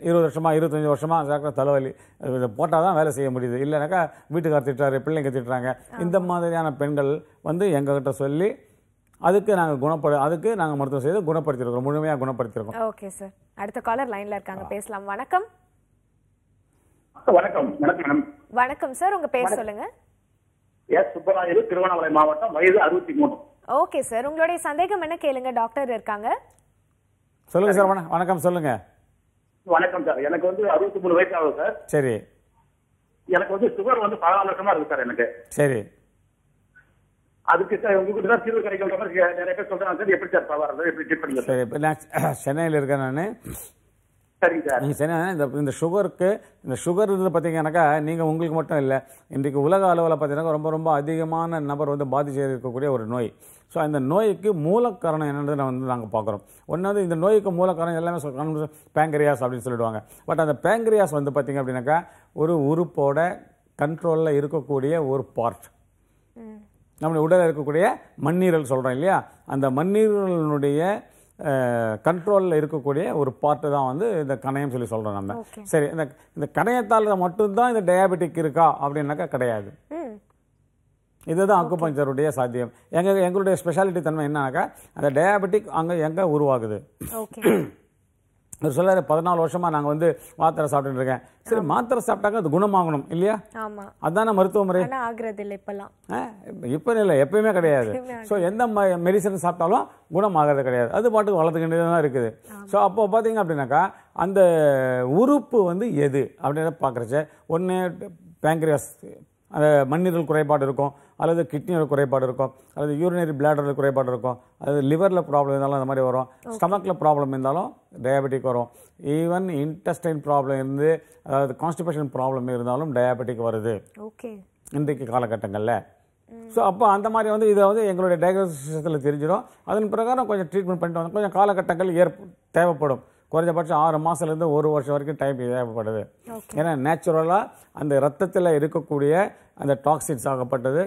இருபது வருஷமாக இருபத்தஞ்சி வருஷமாக டாக்டர் தலைவலி போட்டால் தான் வேலை செய்ய முடியுது இல்லைனாக்கா வீட்டுக்கார் திட்டுறாரு பிள்ளைங்க திட்டுறாங்க இந்த மாதிரியான பெண்கள் வந்து எங்ககிட்ட சொல்லி அதுக்கு நாங்கள் குணப்படு அதுக்கு நாங்கள் மருத்துவம் செய்து குணப்படுத்திருக்கோம் முழுமையாக குணப்படுத்திருக்கோம் ஓகே சார் அடுத்த காலர் லைனில் இருக்காங்க பேசலாம் வணக்கம் வணக்கம் வணக்கம் வணக்கம் சார் உங்க பேர் சொல்லுங்க எஸ் சுப்பராயலு திருவண்ணாமலை மாவட்டம் வயது அறுபத்தி மூணு ஓகே சார் உங்களுடைய சந்தேகம் என்ன கேளுங்க டாக்டர் இருக்காங்க சொல்லுங்க சார் வணக்கம் சொல்லுங்க வணக்கம் சார் எனக்கு வந்து அறுபத்தி மூணு வயசு ஆகுது சார் சரி எனக்கு வந்து சுகர் வந்து பதினாலு வருஷமா இருக்கு சார் எனக்கு சரி அதுக்கு சார் தான் தீர்வு கிடைக்கிற மாதிரி நிறைய பேர் சொல்றாங்க சார் எப்படி சார் பவர் எப்படி ட்ரீட் பண்ணுங்க இப்போ நான் சென்னையில் இருக்கேன் நான் சரிங்க சார் நீங்கள் சென்னை இந்த இந்த சுகருக்கு இந்த சுகர் இது பார்த்தீங்கன்னாக்கா நீங்கள் உங்களுக்கு மட்டும் இல்லை இன்றைக்கு உலக அளவில் பார்த்தீங்கன்னா ரொம்ப ரொம்ப அதிகமான நபர் வந்து பாதிச்சு இருக்கக்கூடிய ஒரு நோய் ஸோ அந்த நோய்க்கு மூலக்காரணம் காரணம் நான் வந்து நாங்கள் பார்க்குறோம் ஒன்றாவது இந்த நோய்க்கு மூல காரணம் எல்லாமே சொல்கிறாங்க பேங்கரியாஸ் அப்படின்னு சொல்லிடுவாங்க பட் அந்த பேங்கரியாஸ் வந்து பார்த்தீங்க அப்படின்னாக்கா ஒரு உறுப்போட கண்ட்ரோலில் இருக்கக்கூடிய ஒரு பார்ட் நம்முடைய உடலில் இருக்கக்கூடிய மண்ணீரல் சொல்கிறோம் இல்லையா அந்த மண்ணீரலினுடைய கண்ட்ரோலில் இருக்கக்கூடிய ஒரு பார்ட்டு தான் வந்து இந்த கணையம் சொல்லி சொல்கிறோம் நம்ம சரி இந்த இந்த கணையத்தால் மட்டும்தான் இந்த டயாபெட்டிக் இருக்கா அப்படின்னாக்கா கிடையாது இதுதான் அக்குபஞ்சருடைய சாத்தியம் எங்கள் எங்களுடைய ஸ்பெஷாலிட்டி தன்மை என்னன்னாக்கா அந்த டயாபெட்டிக் அங்கே எங்கே உருவாகுது அவர் சொல்லாரு பதினாலு வருஷமாக நாங்கள் வந்து மாத்திரை சாப்பிட்டு இருக்கேன் சரி மாத்திரை சாப்பிட்டாங்க அது குணமாகணும் இல்லையா அதான மருத்துவ முறை ஆகிறது இல்லை இப்பெல்லாம் இப்போ இல்லை எப்பயுமே கிடையாது ஸோ எந்த மெடிசன் சாப்பிட்டாலும் குணமாகிறது கிடையாது அது பாட்டுக்கு வளர்த்துக்கிட்டே தான் இருக்குது ஸோ அப்போ பார்த்தீங்க அப்படின்னாக்கா அந்த உறுப்பு வந்து எது அப்படின்னு பார்க்குறச்ச ஒன்று பேங்கரியாஸ் அந்த மண்ணீரல் குறைபாடு இருக்கும் அல்லது கிட்னியில் குறைபாடு இருக்கும் அல்லது யூரினரி பிளாடரில் குறைபாடு இருக்கும் அல்லது லிவரில் ப்ராப்ளம் இருந்தாலும் அந்த மாதிரி வரும் ஸ்டமக்கில் ப்ராப்ளம் இருந்தாலும் டயாபெட்டிக் வரும் ஈவன் இன்டெஸ்டைன் ப்ராப்ளம் இருந்து அதாவது கான்ஸ்டிபேஷன் ப்ராப்ளம் இருந்தாலும் டயாபெட்டிக் வருது ஓகே இன்றைக்கு காலகட்டங்களில் ஸோ அப்போ அந்த மாதிரி வந்து இதை வந்து எங்களுடைய டயக்னோசிஸத்தில் தெரிஞ்சிடும் அதன் பிரகாரம் கொஞ்சம் ட்ரீட்மெண்ட் பண்ணிட்டு வந்தோம் கொஞ்சம் காலகட்டங்கள் ஏற்ப தேவைப்படும் குறைஞ்சபட்சம் ஆறு மாதத்துலேருந்து ஒரு வருஷம் வரைக்கும் டைம் தேவைப்படுது ஏன்னா நேச்சுரலாக அந்த ரத்தத்தில் இருக்கக்கூடிய அந்த டாக்ஸின்ஸ் ஆகப்பட்டது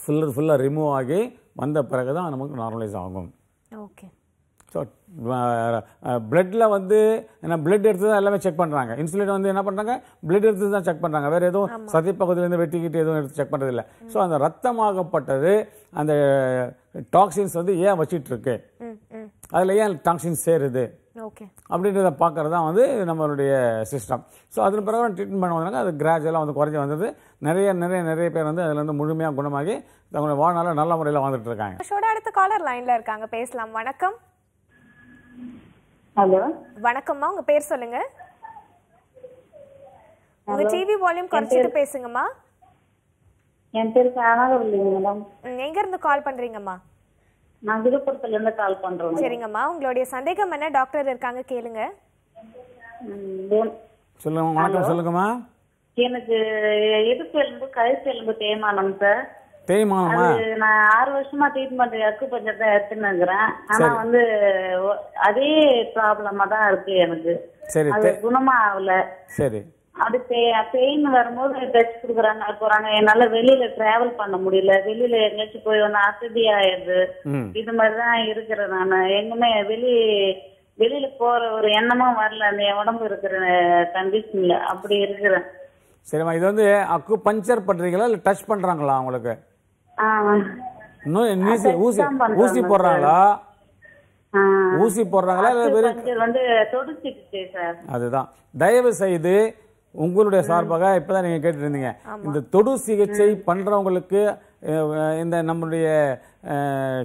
ஃபுல்லு ஃபுல்லாக ரிமூவ் ஆகி வந்த பிறகு தான் நமக்கு நார்மலைஸ் ஆகும் ஓகே ஸோ பிளட்டில் வந்து ஏன்னா பிளட் எடுத்து தான் எல்லாமே செக் பண்ணுறாங்க இன்சுலின் வந்து என்ன பண்ணுறாங்க பிளட் எடுத்து தான் செக் பண்ணுறாங்க வேறு எதுவும் சதி பகுதியிலேருந்து வெட்டிக்கிட்டு எதுவும் எடுத்து செக் பண்ணுறதில்ல ஸோ அந்த ரத்தமாகப்பட்டது அந்த டாக்ஸின்ஸ் வந்து ஏன் வச்சிட்ருக்கு அதில் ஏன் டாக்ஸின் சேருது ஓகே அப்படின்றத பார்க்குறது தான் வந்து நம்மளுடைய சிஸ்டம் ஸோ அதன் பிறகு ட்ரீட்மெண்ட் வந்தாங்க அது கிராஜுவலாக வந்து குறைஞ்சி வந்தது நிறைய நிறைய நிறைய பேர் வந்து அதுலேருந்து முழுமையாக குணமாகி தங்களுடைய வாழ்நாளில் நல்ல முறையில் வாழ்ந்துட்டு இருக்காங்க அடுத்த காலர் லைனில் இருக்காங்க பேசலாம் வணக்கம் ஹலோ வணக்கம்மா உங்கள் பேர் சொல்லுங்க உங்க டிவி வால்யூம் குறைச்சிட்டு பேசுங்கம்மா என் பேர் மேடம் எங்கேருந்து கால் பண்ணுறீங்கம்மா நான் விழுப்புரத்துல இருந்து கால் பண்றோம் சரிங்கம்மா உங்களுடைய சந்தேகம் என்ன டாக்டர் இருக்காங்க கேளுங்க சொல்லுங்க வணக்கம் சொல்லுங்கம்மா எனக்கு இடுப்பு எலும்பு கழுத்து எலும்பு தேய்மானம் சார் தேய்மானமா நான் ஆறு வருஷமா ட்ரீட்மெண்ட் அக்கு பஞ்சத்தை எடுத்துனுங்கிறேன் ஆனா வந்து அதே ப்ராப்ளமா தான் இருக்கு எனக்கு அது குணமா ஆகல சரி அது பெயின் வரும்போது ட்ரெஸ் கொடுக்குறாங்க போறாங்க என்னால வெளியில டிராவல் பண்ண முடியல வெளியில எங்கேயாச்சும் போய் வந்து அசதி ஆயிடுது இது மாதிரிதான் இருக்கிறேன் நான் எங்குமே வெளி வெளியில போற ஒரு எண்ணமா வரல அந்த உடம்பு இருக்கிற கண்டிஷன்ல அப்படி இருக்கிறேன் சரிம்மா இது வந்து அக்கு பஞ்சர் பண்றீங்களா இல்ல டச் பண்றாங்களா உங்களுக்கு ஊசி ஊசி போடுறாங்களா ஊசி போடுறாங்களா இல்ல வெறும் வந்து தொடுத்துக்கிட்டே சார் அதுதான் தயவு செய்து உங்களுடைய சார்பாக இப்போ தான் நீங்கள் கேட்டுருந்தீங்க இந்த தொடு சிகிச்சை பண்ணுறவங்களுக்கு இந்த நம்முடைய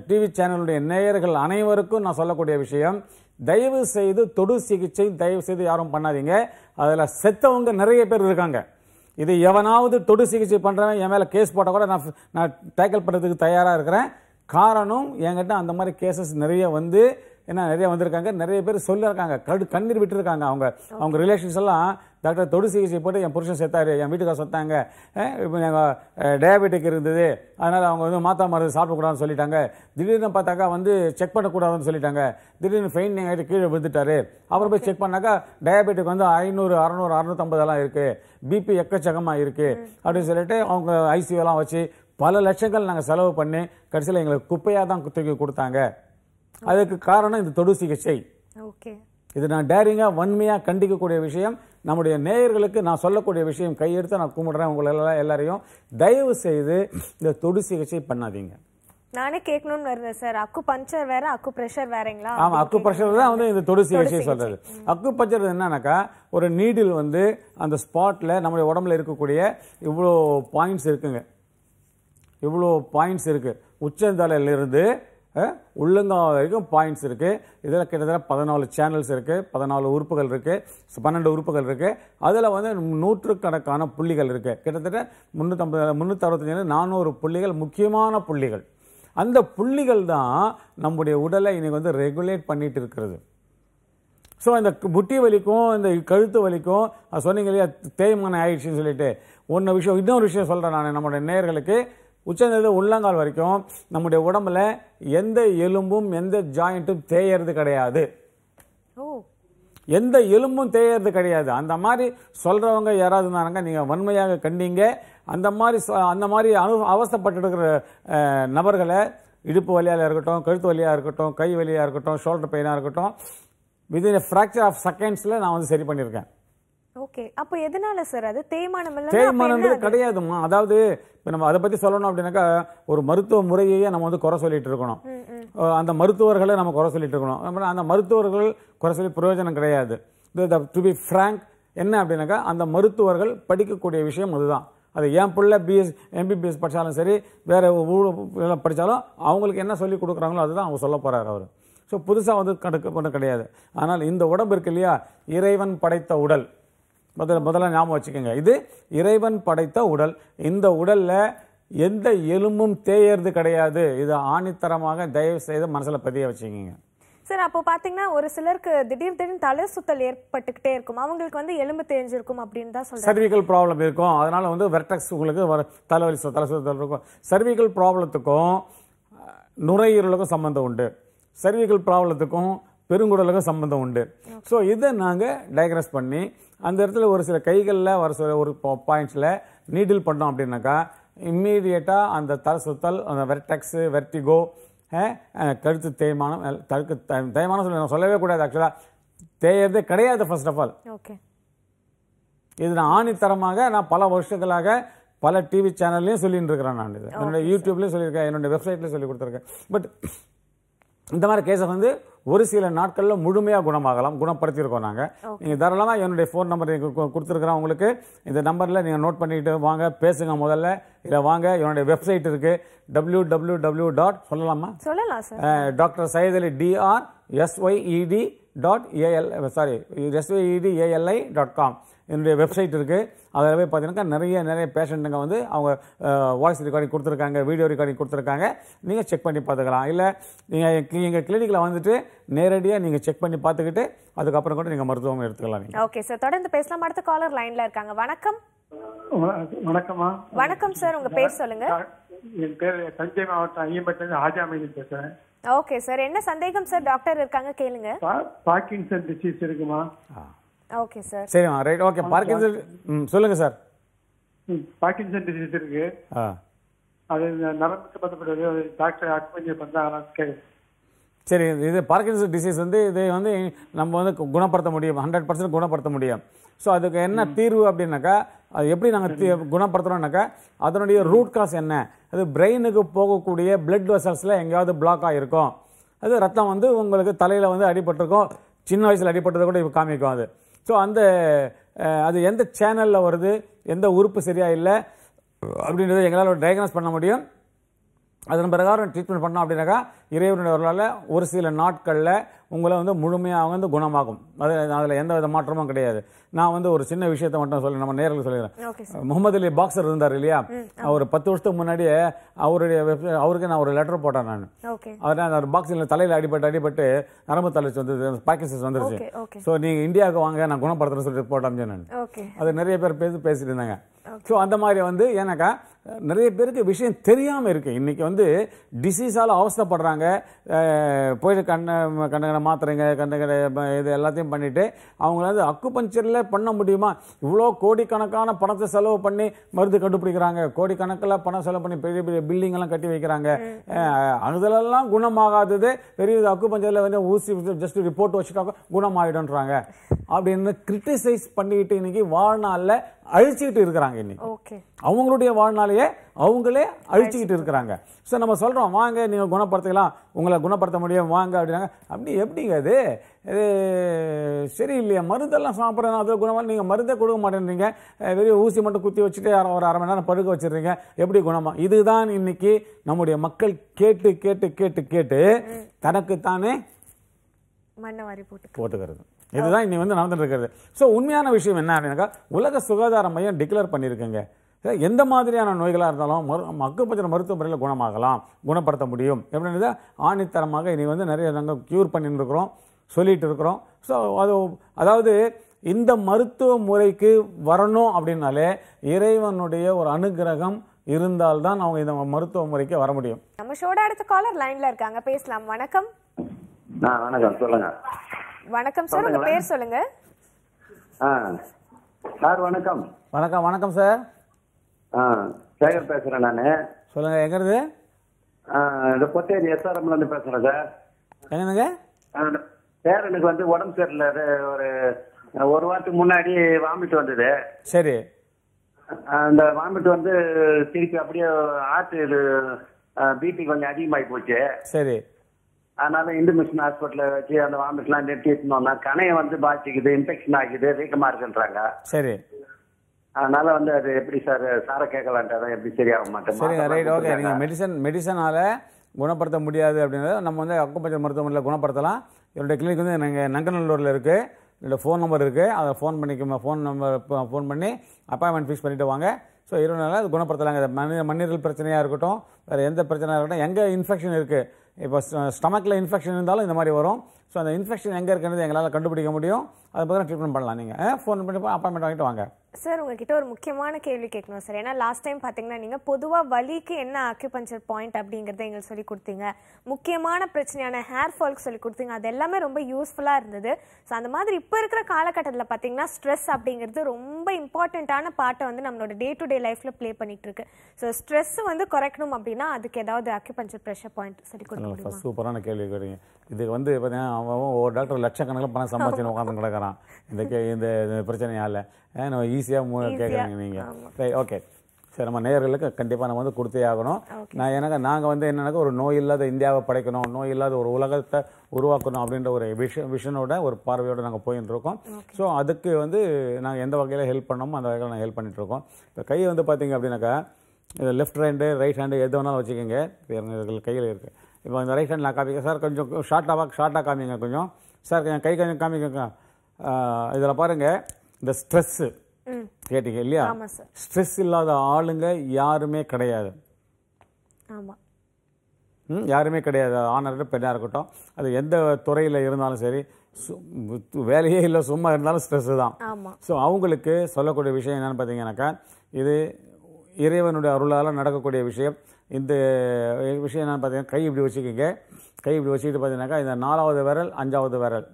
டிவி சேனலுடைய நேயர்கள் அனைவருக்கும் நான் சொல்லக்கூடிய விஷயம் தயவு செய்து தொடு சிகிச்சை தயவு செய்து யாரும் பண்ணாதீங்க அதில் செத்தவங்க நிறைய பேர் இருக்காங்க இது எவனாவது தொடு சிகிச்சை பண்ணுறவன் என் மேலே கேஸ் போட்டால் கூட நான் நான் டேக்கிள் பண்ணுறதுக்கு தயாராக இருக்கிறேன் காரணம் என்கிட்ட அந்த மாதிரி கேசஸ் நிறைய வந்து என்ன நிறைய வந்திருக்காங்க நிறைய பேர் சொல்லியிருக்காங்க கடு கண்ணீர் விட்டுருக்காங்க அவங்க அவங்க ரிலேஷன்ஸ் எல்லாம் டாக்டர் தொடு சிகிச்சை போட்டு என் புருஷன் செத்தாரு என் வீட்டுக்கார சொத்தாங்க இப்போ எங்கள் டயபெட்டிக் இருந்தது அதனால் அவங்க வந்து மாத்தா மருந்து சாப்பிடக்கூடாதுன்னு சொல்லிட்டாங்க திடீர்னு பார்த்தாக்கா வந்து செக் பண்ணக்கூடாதுன்னு சொல்லிட்டாங்க திடீர்னு ஃபெயின் ஆகிட்டு கீழே விழுந்துட்டாரு அப்புறம் போய் செக் பண்ணாக்கா டயபெட்டிக் வந்து ஐநூறு அறநூறு அறநூற்றம்பதெல்லாம் இருக்குது பிபி எக்கச்சக்கமாக இருக்குது அப்படின்னு சொல்லிட்டு அவங்க ஐசியூலாம் வச்சு பல லட்சங்கள் நாங்கள் செலவு பண்ணி கடைசியில் எங்களுக்கு குப்பையாக தான் தூக்கி கொடுத்தாங்க அதுக்கு காரணம் இந்த தொடு சிகிச்சை ஓகே இது நான் டேரிங்காக வன்மையாக கண்டிக்கக்கூடிய விஷயம் நம்முடைய நேயர்களுக்கு நான் சொல்லக்கூடிய விஷயம் கையெடுத்து நான் கும்பிடுறேன் உங்களெல்லாம் எல்லாரையும் தயவு செய்து இந்த தொடு சிகிச்சை பண்ணாதீங்க நானே கேட்கணும்னு வருவேன் சார் அக்கு பஞ்சர் வேற அக்கு ப்ரெஷர் வேறங்களா ஆமாம் அக்கு ப்ரெஷர் தான் வந்து இந்த தொடு சிகிச்சை சொல்கிறது அக்கு பஞ்சர் என்னன்னாக்கா ஒரு நீடில் வந்து அந்த ஸ்பாட்டில் நம்முடைய உடம்புல இருக்கக்கூடிய இவ்வளோ பாயிண்ட்ஸ் இருக்குங்க இவ்வளோ பாயிண்ட்ஸ் இருக்குது உச்சந்தலையிலிருந்து உள்ளங்கால் வரைக்கும் பாயிண்ட்ஸ் இருக்குது இதில் கிட்டத்தட்ட பதினாலு சேனல்ஸ் இருக்குது பதினாலு உறுப்புகள் இருக்குது பன்னெண்டு உறுப்புகள் இருக்குது அதில் வந்து நூற்றுக்கணக்கான புள்ளிகள் இருக்குது கிட்டத்தட்ட முந்நூற்றம்பது முந்நூற்றஞ்சு நானூறு புள்ளிகள் முக்கியமான புள்ளிகள் அந்த புள்ளிகள் தான் நம்முடைய உடலை இன்னைக்கு வந்து ரெகுலேட் பண்ணிட்டு இருக்கிறது ஸோ இந்த புட்டி வலிக்கும் இந்த கழுத்து வலிக்கும் சொன்னீங்க இல்லையா தேய்மானம் ஆயிடுச்சுன்னு சொல்லிட்டு ஒன்று விஷயம் இன்னொரு விஷயம் சொல்கிறேன் நான் நம்மளோட நேர்களுக்கு உச்சந்தது உள்ளங்கால் வரைக்கும் நம்முடைய உடம்புல எந்த எலும்பும் எந்த ஜாயிண்ட்டும் தேயறது கிடையாது எந்த எலும்பும் தேயறது கிடையாது அந்த மாதிரி சொல்கிறவங்க யாராவது இருந்தாங்க நீங்கள் வன்மையாக கண்டீங்க அந்த மாதிரி அந்த மாதிரி அனு அவசப்பட்டு இருக்கிற நபர்களை இடுப்பு வழியாக இருக்கட்டும் கழுத்து வழியாக இருக்கட்டும் கை வழியாக இருக்கட்டும் ஷோல்டர் பெயினாக இருக்கட்டும் இன் ஃப்ராக்சர் ஆஃப் செகண்ட்ஸில் நான் வந்து சரி பண்ணியிருக்கேன் ஓகே அப்போ எதனால சார் அது தேய்மானம் தேய்மானம்ன்றது கிடையாதுமா அதாவது இப்போ நம்ம அதை பற்றி சொல்லணும் அப்படின்னாக்கா ஒரு மருத்துவ முறையையே நம்ம வந்து குறை சொல்லிட்டு இருக்கணும் அந்த மருத்துவர்களை நம்ம குறை சொல்லிட்டு இருக்கணும் அந்த மருத்துவர்கள் குறை சொல்லி பிரயோஜனம் கிடையாது டு பி ஃப்ராங்க் என்ன அப்படின்னாக்கா அந்த மருத்துவர்கள் படிக்கக்கூடிய விஷயம் அதுதான் அது என் பிள்ளை பிஎஸ் எம்பிபிஎஸ் படித்தாலும் சரி வேறு ஊழல் படித்தாலும் அவங்களுக்கு என்ன சொல்லி கொடுக்குறாங்களோ அதுதான் அவங்க சொல்ல போகிறார் அவர் ஸோ புதுசாக வந்து கணக்கு கிடையாது ஆனால் இந்த உடம்பு இருக்கு இல்லையா இறைவன் படைத்த உடல் முதல்ல முதல்ல ஞாபகம் வச்சுக்கோங்க இது இறைவன் படைத்த உடல் இந்த உடலில் எந்த எலும்பும் தேயறது கிடையாது இது ஆணித்தரமாக தயவு செய்து மனசில் பதிய வச்சுக்கோங்க சார் அப்போ பார்த்தீங்கன்னா ஒரு சிலருக்கு திடீர் திடீர்னு தலை சுத்தல் ஏற்பட்டுக்கிட்டே இருக்கும் அவங்களுக்கு வந்து எலும்பு தேஞ்சிருக்கும் அப்படின்னு தான் சொல்லுங்கள் சர்விக்கல் ப்ராப்ளம் இருக்கும் அதனால் வந்து வெர்டக்ஸ் உங்களுக்கு வர தலைவலி தலை சுத்தல் இருக்கும் சர்விக்கல் ப்ராப்ளத்துக்கும் நுரையீரலுக்கும் சம்மந்தம் உண்டு சர்விகல் ப்ராப்ளத்துக்கும் பெருங்குடலுக்கும் சம்பந்தம் உண்டு ஸோ இதை நாங்கள் டைக்ரஸ் பண்ணி அந்த இடத்துல ஒரு சில கைகளில் ஒரு சில ஒரு பாயிண்ட்ஸில் நீடில் பண்ணோம் அப்படின்னாக்கா இம்மீடியட்டாக அந்த தலை சுத்தல் அந்த வெர்டெக்ஸு வெர்டிகோ கழுத்து தேய்மானம் தழுக்கு தேய்மானம் சொல்லி சொல்லவே கூடாது ஆக்சுவலாக தேயறதே கிடையாது ஃபர்ஸ்ட் ஆஃப் ஆல் ஓகே இது நான் ஆணித்தரமாக நான் பல வருஷங்களாக பல டிவி சேனல்லையும் சொல்லிட்டு இருக்கிறேன் நான் இது என்னுடைய யூடியூப்லேயும் சொல்லியிருக்கேன் என்னுடைய வெப்சைட்லேயும் சொல்லி கொடுத்துருக்கேன் பட் இந்த மாதிரி கேஸை வந்து ஒரு சில நாட்களில் முழுமையாக குணமாகலாம் குணப்படுத்தியிருக்கோம் நாங்கள் நீங்கள் தாராளமாக என்னுடைய ஃபோன் நம்பர் கொடுத்துருக்குறோம் உங்களுக்கு இந்த நம்பரில் நீங்கள் நோட் பண்ணிக்கிட்டு வாங்க பேசுங்க முதல்ல இதில் வாங்க என்னுடைய வெப்சைட் இருக்குது டபிள்யூ டபிள்யூ டபிள்யூ டாட் சொல்லலாமா சொல்லலாம் doctor Syed Ali D R S Y E D dot A L sorry S Y E D A L I dot com என்னுடைய வெப்சைட் இருக்குது அதில் போய் பார்த்தீங்கன்னாக்கா நிறைய நிறைய பேஷண்ட்டுங்க வந்து அவங்க வாய்ஸ் ரெக்கார்டிங் கொடுத்துருக்காங்க வீடியோ ரெக்கார்டிங் கொடுத்துருக்காங்க நீங்கள் செக் பண்ணி பார்த்துக்கலாம் இல்லை நீங்கள் எங்கள் கிளினிக்கில் வந்துட்டு நேரடியாக நீங்கள் செக் பண்ணி பார்த்துக்கிட்டு அதுக்கப்புறம் கூட நீங்கள் மருத்துவம் எடுத்துக்கலாம் நீங்கள் ஓகே சார் தொடர்ந்து பேசலாம் அடுத்த காலர் லைனில் இருக்காங்க வணக்கம் வணக்கம்மா வணக்கம் சார் உங்க பேர் சொல்லுங்க என் பேர் தஞ்சை மாவட்டம் ஐயம்பட்டிலிருந்து ஆஜாமீனி பேசுறேன் ஓகே சார் என்ன சந்தேகம் சார் டாக்டர் இருக்காங்க கேளுங்க பார்க்கிங்சன் டிசீஸ் இருக்குமா ஓகே சார் சரி சரிம்மா ரைட் ஓகே பார்க்கின்சன் ம் சொல்லுங்கள் சார் ம் பார்க்கின்சன் டிசீஸ் இருக்கு ஆ அது நரம்புக்கு பத்தப்பட்டது டாக்டர் அட்மெண்ட் பண்ணாங்க சரி இது பார்க்கின்சன் டிசீஸ் வந்து இதை வந்து நம்ம வந்து குணப்படுத்த முடியும் ஹண்ட்ரட் பர்சன்ட் குணப்படுத்த முடியும் ஸோ அதுக்கு என்ன தீர்வு அப்படின்னாக்கா அது எப்படி நாங்கள் தீ குணப்படுத்துகிறோம்னாக்கா அதனுடைய ரூட் காஸ் என்ன அது பிரெயினுக்கு போகக்கூடிய பிளட் வெசல்ஸில் எங்கேயாவது பிளாக் ஆகிருக்கும் அது ரத்தம் வந்து உங்களுக்கு தலையில் வந்து அடிபட்டிருக்கும் சின்ன வயசில் அடிபட்டதை கூட இப்போ காமிக்கும் அது ஸோ அந்த அது எந்த சேனலில் வருது எந்த உறுப்பு சரியாக இல்லை அப்படின்றத எங்களால் டயக்னோஸ் பண்ண முடியும் அதன் பிரகாரம் ட்ரீட்மெண்ட் பண்ணோம் அப்படின்னாக்கா இறைவனுடைய வரலால் ஒரு சில நாட்களில் உங்களை வந்து முழுமையாக வந்து குணமாகும் அது அதில் எந்த வித மாற்றமும் கிடையாது நான் வந்து ஒரு சின்ன விஷயத்தை மட்டும் சொல்லி நம்ம நேரில் சொல்லிடுறேன் முகமது அலி பாக்ஸர் இருந்தார் இல்லையா அவர் பத்து வருஷத்துக்கு முன்னாடியே அவருடைய வெப்சைட் அவருக்கு நான் ஒரு லெட்டர் போட்டேன் நான் அதனால் அந்த பாக்ஸில் தலையில் அடிபட்டு அடிபட்டு நரம்பு தலைச்சு வந்து பாகிஸ்தான் வந்துருச்சு ஸோ நீங்கள் இந்தியாவுக்கு வாங்க நான் குணப்படுத்துறேன்னு சொல்லிட்டு போட்டேன் நான் அது நிறைய பேர் பேசி பேசிட்டு இருந்தாங்க ஸோ அந்த மாதிரி வந்து ஏன்னாக்கா நிறைய பேருக்கு விஷயம் தெரியாமல் இருக்குது இன்றைக்கி வந்து டிசீஸால் அவஸ்தப்படுறாங்க போகிறாங்க போயிட்டு கண்ணை கண்டகடை மாத்திரைங்க கண்டகடை இது எல்லாத்தையும் பண்ணிவிட்டு அவங்கள வந்து அக்குபஞ்சரில் பண்ண முடியுமா இவ்வளோ கோடிக்கணக்கான பணத்தை செலவு பண்ணி மருந்து கண்டுபிடிக்கிறாங்க கோடிக்கணக்கில் பணம் செலவு பண்ணி பெரிய பெரிய பில்டிங்கெல்லாம் கட்டி வைக்கிறாங்க அதுலெல்லாம் குணமாகாதது பெரிய அக்குபஞ்சரில் வந்து ஊசி ஜஸ்ட் ரிப்போர்ட் வச்சுட்டாக்கோ குணமாகிடும்ன்றாங்க அப்படின்னு கிரிட்டிசைஸ் பண்ணிக்கிட்டு இன்றைக்கி வாழ்நாளில் அழிச்சிக்கிட்டு இருக்கிறாங்க இன்னைக்கு அவங்களுடைய வாழ்நாளையே அவங்களே அழிச்சிக்கிட்டு இருக்கிறாங்க சார் நம்ம சொல்கிறோம் வாங்க நீங்கள் குணப்படுத்திக்கலாம் உங்களை குணப்படுத்த முடியும் வாங்க அப்படின்னாங்க அப்படி எப்படிங்க அது இது சரி இல்லையா மருந்தெல்லாம் சாப்பிட்றேன் அது குணமாக நீங்கள் மருந்தே கொடுக்க மாட்டேன்றீங்க வெறும் ஊசி மட்டும் குத்தி வச்சுட்டு ஒரு அரை மணி நேரம் படுக்க வச்சுருங்க எப்படி குணமாக இதுதான் இன்னைக்கு நம்முடைய மக்கள் கேட்டு கேட்டு கேட்டு கேட்டு தனக்குத்தானே மண்ணை வாரி போட்டு போட்டுக்கிறது இதுதான் இனி வந்து நடந்துட்டு இருக்கிறது ஸோ உண்மையான விஷயம் என்ன அப்படின்னாக்கா உலக சுகாதார மையம் டிக்ளேர் பண்ணியிருக்குங்க எந்த மாதிரியான நோய்களாக இருந்தாலும் மரு அக்குப்பச்சனை மருத்துவ முறையில் குணமாகலாம் குணப்படுத்த முடியும் எப்படின்னு ஆணித்தரமாக இனி வந்து நிறைய நாங்கள் க்யூர் பண்ணிட்டுருக்குறோம் இருக்கிறோம் சொல்லிகிட்டு இருக்கிறோம் ஸோ அது அதாவது இந்த மருத்துவ முறைக்கு வரணும் அப்படின்னாலே இறைவனுடைய ஒரு அனுகிரகம் இருந்தால்தான் அவங்க இந்த மருத்துவ முறைக்கு வர முடியும் நம்ம ஷோட அடுத்த காலர் லைன்ல இருக்காங்க பேசலாம் வணக்கம் வணக்கம் சொல்லுங்க வணக்கம் சார் உங்க பேர் சொல்லுங்க சார் வணக்கம் வணக்கம் வணக்கம் சார் சேகர் பேசுறேன் நான் சொல்லுங்க எங்க இருந்து இந்த பொத்தேரி எஸ்ஆர்எம்ல இருந்து பேசுறேன் சார் என்னங்க சார் எனக்கு வந்து உடம்பு சரியில்லை ஒரு ஒரு வாரத்துக்கு முன்னாடி வாமிட் வந்தது சரி அந்த வாமிட் வந்து திருப்பி அப்படியே ஆற்று இது பிபி கொஞ்சம் அதிகமாகி போச்சு சரி அதனால இந்து மிஷன் ஹாஸ்பிட்டல வச்சு அந்த வாமிட்லாம் நிறுத்திட்டோம்னா கணையை வந்து பாதிக்குது இன்ஃபெக்ஷன் ஆகிக்குது வீக்கமா இருக்குன்றாங்க சரி அதனால வந்து அது எப்படி சார் சாரை கேட்க வேண்டாம் எப்படி சரியாக மாட்டேன் சரி ரைட் ஓகே நீங்கள் மெடிசன் மெடிசனால குணப்படுத்த முடியாது அப்படின்றத நம்ம வந்து அக்குப்பஞ்சர் மருத்துவமனையில் குணப்படுத்தலாம் என்னுடைய கிளினிக் வந்து நாங்கள் நங்கநல்லூரில் இருக்குது என்னோடய ஃபோன் நம்பர் இருக்குது அதை ஃபோன் பண்ணிக்க ஃபோன் நம்பர் ஃபோன் பண்ணி அப்பாயின்மெண்ட் ஃபிக்ஸ் பண்ணிட்டு வாங்க ஸோ இருபது நாளில் அது குணப்படுத்தலாங்க மண்ணீரல் பிரச்சனையாக இருக்கட்டும் வேறு எந்த பிரச்சனையாக இருக்கட்டும் எங்கே இன்ஃபெக்ஷன் இருக்குது இப்போ ஸ்டமக்கில் இன்ஃபெக்ஷன் இருந்தாலும் இந்த மாதிரி வரும் ஸோ அந்த இன்ஃபெக்ஷன் எங்கே இருக்குன்றது எங்களால் கண்டுபிடிக்க முடியும் அதை பற்றி ட்ரீட்மெண்ட் பண்ணலாம் நீங்கள் ஃபோன் பண்ணி அப்பாயின்மெண்ட் வாங்கிட்டு வாங்க சார் உங்ககிட்ட ஒரு முக்கியமான கேள்வி கேட்கணும் சார் ஏன்னா லாஸ்ட் டைம் பார்த்தீங்கன்னா நீங்கள் பொதுவாக வலிக்கு என்ன ஆக்குபஞ்சர் பாயிண்ட் அப்படிங்கிறத எங்களுக்கு சொல்லி கொடுத்தீங்க முக்கியமான பிரச்சனையான ஹேர் ஃபால்க்கு சொல்லி கொடுத்தீங்க அது எல்லாமே ரொம்ப யூஸ்ஃபுல்லாக இருந்தது ஸோ அந்த மாதிரி இப்போ இருக்கிற காலகட்டத்தில் பார்த்தீங்கன்னா ஸ்ட்ரெஸ் அப்படிங்கிறது ரொம்ப இம்பார்ட்டண்ட்டான பாட்டை வந்து நம்மளோட டே டு டே லைஃப்பில் ப்ளே பண்ணிட்டு இருக்கு ஸோ ஸ்ட்ரெஸ் வந்து குறைக்கணும் அப்படின்னா அதுக்கு ஏதாவது ஆக்குபஞ்சர் ப்ரெஷர் பாயிண்ட் சொல்லி கொடுக்கணும் சூப்பரான கேள்வி கேட்குறீங்க இது வந்து பார்த்தீங்கன்னா ஒரு டாக்டர் லட்சக்கணக்கில் பணம் சம்பாதிச்சு உட்காந்து கிடக்கிறான் இந்த இந்த பிரச்சனையால் ஏன்னா ஈஸியாக மூணு கேட்குறீங்க நீங்கள் ரைட் ஓகே சரி நம்ம நேர்களுக்கு கண்டிப்பாக நம்ம வந்து கொடுத்தே ஆகணும் நான் எனக்கு நாங்கள் வந்து என்னென்னாக்கா ஒரு நோய் இல்லாத இந்தியாவை படைக்கணும் நோய் இல்லாத ஒரு உலகத்தை உருவாக்கணும் அப்படின்ற ஒரு விஷ விஷனோட ஒரு பார்வையோடு நாங்கள் போயின்னு இருக்கோம் ஸோ அதுக்கு வந்து நாங்கள் எந்த வகையில் ஹெல்ப் பண்ணோமோ அந்த வகையில் நாங்கள் ஹெல்ப் பண்ணிகிட்ருக்கோம் இப்போ கை வந்து பார்த்திங்க அப்படின்னாக்கா இது லெஃப்ட் ஹேண்டு ரைட் ஹேண்டு எது வேணாலும் வச்சுக்கோங்க கையில் இருக்குது இப்போ இந்த ரைட் ஹேண்ட் நான் காமிக்க சார் கொஞ்சம் ஷார்ட்டாக ஷார்ட்டாக காமிங்க கொஞ்சம் சார் என் கை கொஞ்சம் காமிக்க இதில் பாருங்கள் இந்த ஸ்ட்ரெஸ்ஸு கேட்டீங்க இல்லையா ஸ்ட்ரெஸ் இல்லாத ஆளுங்க யாருமே கிடையாது ஆமாம் ம் யாருமே கிடையாது ஆணாக இருக்கட்டும் பெண்ணாக இருக்கட்டும் அது எந்த துறையில் இருந்தாலும் சரி வேலையே இல்லை சும்மா இருந்தாலும் ஸ்ட்ரெஸ்ஸு தான் ஸோ அவங்களுக்கு சொல்லக்கூடிய விஷயம் என்னென்னு பார்த்தீங்கன்னாக்கா இது இறைவனுடைய அருளால் நடக்கக்கூடிய விஷயம் இந்த விஷயம் என்னென்னு பார்த்தீங்கன்னா கை இப்படி வச்சுக்கோங்க கை இப்படி வச்சுக்கிட்டு பார்த்தீங்கன்னாக்கா இந்த நாலாவது விரல் அஞ்சாவது விரல்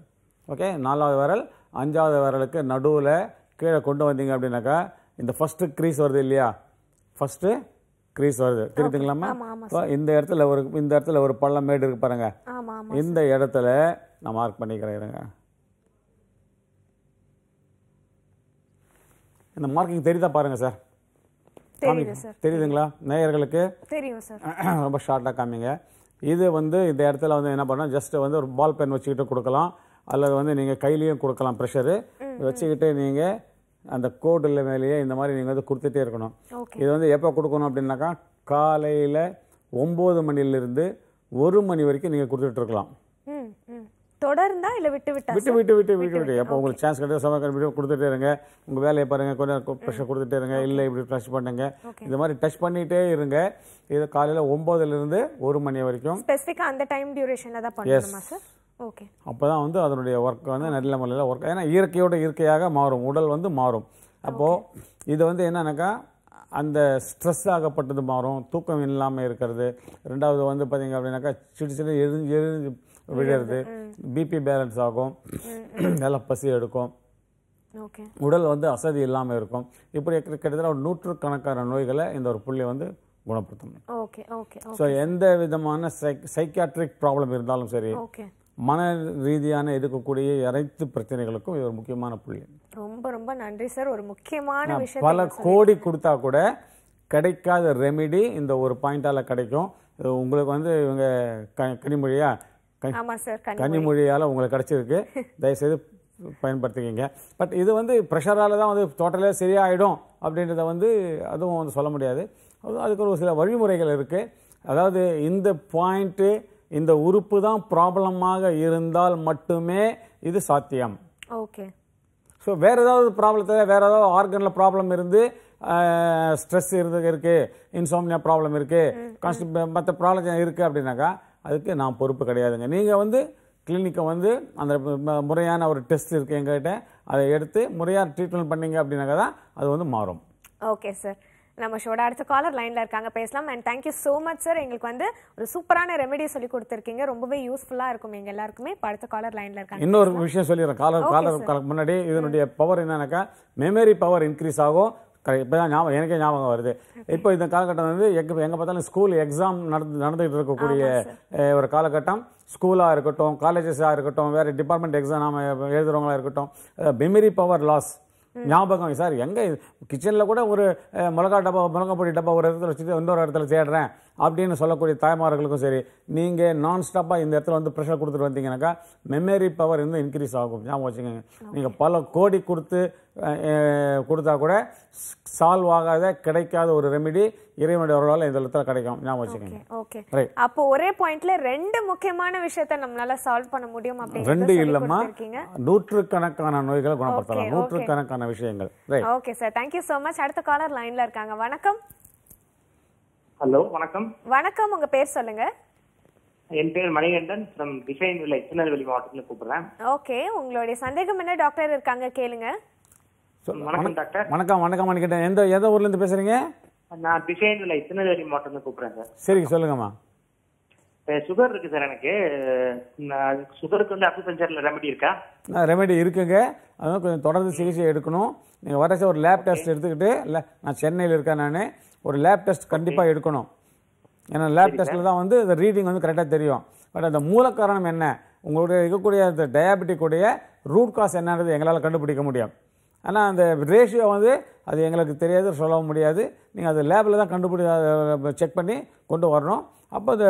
ஓகே நாலாவது விரல் அஞ்சாவது விரலுக்கு நடுவில் கீழே கொண்டு வந்தீங்க அப்படின்னாக்கா இந்த ஃபஸ்ட்டு க்ரீஸ் வருது இல்லையா ஃபஸ்ட்டு க்ரீஸ் வருது இப்போ இந்த இடத்துல ஒரு இந்த இடத்துல ஒரு பள்ளம் மேடு இருக்கு பாருங்க இந்த இடத்துல நான் மார்க் பண்ணிக்கிறேன் இந்த மார்க்கிங் தெரியுதா பாருங்க சார் தெரியுதுங்களா நேயர்களுக்கு தெரியும் சார் [clears throat] ரொம்ப ஷார்ட்டாக காமிங்க இது வந்து இந்த இடத்துல வந்து என்ன பண்ணால் ஜஸ்ட் வந்து ஒரு பால் பென் வச்சுக்கிட்டு கொடுக்கலாம் அல்லது வந்து நீங்கள் கையிலையும் கொடுக்கலாம் ப்ரெஷரு வச்சுக்கிட்டு நீங்கள் அந்த கோடில் மேலேயே இந்த மாதிரி நீங்கள் வந்து கொடுத்துட்டே இருக்கணும் இது வந்து எப்போ கொடுக்கணும் அப்படின்னாக்கா காலையில் ஒம்பது மணிலிருந்து ஒரு மணி வரைக்கும் நீங்கள் கொடுத்துட்ருக்கலாம் தொடர்ந்தா இல்லை விட்டு விட்டு விட்டு விட்டு விட்டு விட்டு விட்டு எப்போ உங்களுக்கு சான்ஸ் கிடையாது சமயம் கண்டிப்பாக கொடுத்துட்டே இருங்க உங்கள் வேலையை பாருங்கள் கொஞ்சம் ப்ரெஷர் கொடுத்துட்டே இருங்க இல்லை இப்படி டச் பண்ணுங்க இந்த மாதிரி டச் பண்ணிகிட்டே இருங்க இது காலையில் ஒம்போதுலேருந்து ஒரு மணி வரைக்கும் ஸ்பெசிஃபிக்காக அந்த டைம் டியூரேஷனில் தான் பண்ணுமா சார் ஓகே அப்போ தான் வந்து அதனுடைய ஒர்க் வந்து நல்ல முறையில் ஒர்க் ஏன்னா இயற்கையோட இயற்கையாக மாறும் உடல் வந்து மாறும் அப்போது இது வந்து என்னன்னாக்கா அந்த ஸ்ட்ரெஸ் ஆகப்பட்டது மாறும் தூக்கம் இல்லாமல் இருக்கிறது ரெண்டாவது வந்து பார்த்திங்க அப்படின்னாக்கா சிடி சிடி எரிஞ்சு எரிஞ்சு விழுறது பிபி பேலன்ஸ் ஆகும் நல்லா பசி எடுக்கும் உடல் வந்து அசதி இல்லாமல் இருக்கும் இப்படி கிட்டத்தட்ட ஒரு நூற்றுக்கணக்கான நோய்களை இந்த ஒரு புள்ளி வந்து குணப்படுத்தணும் ஸோ எந்த விதமான சைக்கியாட்ரிக் ப்ராப்ளம் இருந்தாலும் சரி மன ரீதியான இருக்கக்கூடிய அனைத்து பிரச்சனைகளுக்கும் இது ஒரு முக்கியமான புள்ளி ரொம்ப ரொம்ப நன்றி சார் ஒரு முக்கியமான விஷயம் பல கோடி கொடுத்தா கூட கிடைக்காத ரெமிடி இந்த ஒரு பாயிண்டால் கிடைக்கும் உங்களுக்கு வந்து இவங்க க கனிமொழியா கனிமொழியால் உங்களுக்கு கிடச்சிருக்கு தயவுசெய்து பயன்படுத்திக்கிங்க பட் இது வந்து ப்ரெஷரால் தான் வந்து டோட்டலாக சரியாயிடும் அப்படின்றத வந்து அதுவும் வந்து சொல்ல முடியாது அதுக்கு ஒரு சில வழிமுறைகள் இருக்குது அதாவது இந்த பாயிண்ட்டு இந்த உறுப்பு தான் ப்ராப்ளமாக இருந்தால் மட்டுமே இது சாத்தியம் ஓகே ஸோ வேறு ஏதாவது ப்ராப்ளத்தில் வேறு ஏதாவது ஆர்கனில் ப்ராப்ளம் இருந்து ஸ்ட்ரெஸ் இருந்து இருக்குது இன்சோம்னியா ப்ராப்ளம் இருக்குது மற்ற ப்ராப்ளம் இருக்குது அப்படின்னாக்கா அதுக்கு நான் பொறுப்பு கிடையாதுங்க நீங்கள் வந்து கிளினிக்கை வந்து அந்த முறையான ஒரு டெஸ்ட் இருக்குது எங்ககிட்ட அதை எடுத்து முறையாக ட்ரீட்மெண்ட் பண்ணீங்க அப்படின்னாக்கா தான் அது வந்து மாறும் ஓகே சார் நம்ம ஷோட அடுத்த காலர் லைனில் இருக்காங்க பேசலாம் and thank you so much sir எங்களுக்கு வந்து ஒரு சூப்பரான ரெமெடி சொல்லி கொடுத்துருக்கீங்க ரொம்பவே யூஸ்ஃபுல்லாக இருக்கும் எங்கள் எல்லாருக்குமே அடுத்த காலர் லைனில் இருக்காங்க இன்னொரு விஷயம் சொல்லிடுறேன் காலர் காலர் முன்னாடி இதனுடைய பவர் என்னன்னாக்கா மெமரி பவர் இன்க்ரீஸ் ஆகும் இப்போ தான் ஞாபகம் எனக்கே ஞாபகம் வருது இப்போ இந்த காலகட்டம் வந்து எங்கே எங்கே பார்த்தாலும் ஸ்கூல் எக்ஸாம் நடந்து நடந்துகிட்டு இருக்கக்கூடிய ஒரு காலகட்டம் ஸ்கூலாக இருக்கட்டும் காலேஜஸாக இருக்கட்டும் வேறு டிபார்ட்மெண்ட் எக்ஸாம் நாம் எழுதுகிறவங்களாக இருக்கட்டும் மெமரி பவர் லாஸ் ஞாபகம் சார் எங்கே கிச்சனில் கூட ஒரு மிளகா டப்பா மிளகா பொடி டப்பா ஒரு இடத்துல வச்சுட்டு இன்னொரு இடத்துல தேடுறேன் அப்படின்னு சொல்லக்கூடிய தாய்மார்களுக்கும் சரி நீங்கள் நான் ஸ்டாப்பாக இந்த இடத்துல வந்து ப்ரெஷர் கொடுத்துட்டு வந்தீங்கன்னாக்கா மெமரி பவர் வந்து இன்க்ரீஸ் ஆகும் ஞாபகம் வச்சுக்கோங்க நீங்கள் பல கோடி கொடுத்து கொடுத்தா கூட சால்வ் ஆகாத கிடைக்காத ஒரு ரெமிடி இறைவனுடைய அருளால் இந்த இடத்துல கிடைக்கும் ஞாபகம் வச்சுக்கோங்க ஓகே அப்போ ஒரே பாயிண்ட்ல ரெண்டு முக்கியமான விஷயத்த நம்மளால சால்வ் பண்ண முடியும் அப்படின்னு ரெண்டு இல்லம்மா நூற்றுக்கணக்கான நோய்களை குணப்படுத்தலாம் நூற்றுக்கணக்கான விஷயங்கள் okay sir thank you so much அடுத்த காலர் லைன்ல இருக்காங்க வணக்கம் ஹலோ வணக்கம் வணக்கம் உங்க பேர் சொல்லுங்க என் பேர் மணிகண்டன் ஃப்ரம் டிசைன் வில்லை திருநெல்வேலி மாவட்டத்தில் கூப்பிடுறேன் ஓகே உங்களுடைய சந்தேகம் என்ன டாக்டர் இருக்காங்க கேளுங்க வணக்கம் டாக்டர் வணக்கம் வணக்கம் மணிக்கிட்டேன் எந்த எந்த ஊர்ல இருந்து பேசுறீங்க நான் டிசைன்ல திருநெல்வேலி மாவட்டம் கூப்பிடுறேன் சார் சரிங்க சொல்லுங்கம்மா சுகர் இருக்கு சார் எனக்கு சுகருக்கு வந்து அக்குபஞ்சர்ல ரெமெடி இருக்கா ரெமெடி இருக்குங்க அதனால கொஞ்சம் தொடர்ந்து சிகிச்சை எடுக்கணும் நீங்கள் வரச்ச ஒரு லேப் டெஸ்ட் எடுத்துக்கிட்டு இல்லை நான் சென்னையில் இருக்கேன் நான் ஒரு லேப் டெஸ்ட் கண்டிப்பாக எடுக்கணும் ஏன்னா லேப் டெஸ்ட்டில் தான் வந்து இந்த ரீடிங் வந்து கரெக்டாக தெரியும் பட் அந்த மூல காரணம் என்ன உங்களுடைய இருக்கக்கூடிய அந்த டயபெட்டிக்குடைய ரூட் காஸ் என்னன்றது எங்களால் கண்டுபிடிக்க முடியும் ஆனால் அந்த ரேஷியோ வந்து அது எங்களுக்கு தெரியாது சொல்லவும் முடியாது நீங்கள் அது லேபில் தான் கண்டுபிடி செக் பண்ணி கொண்டு வரணும் அப்போ இந்த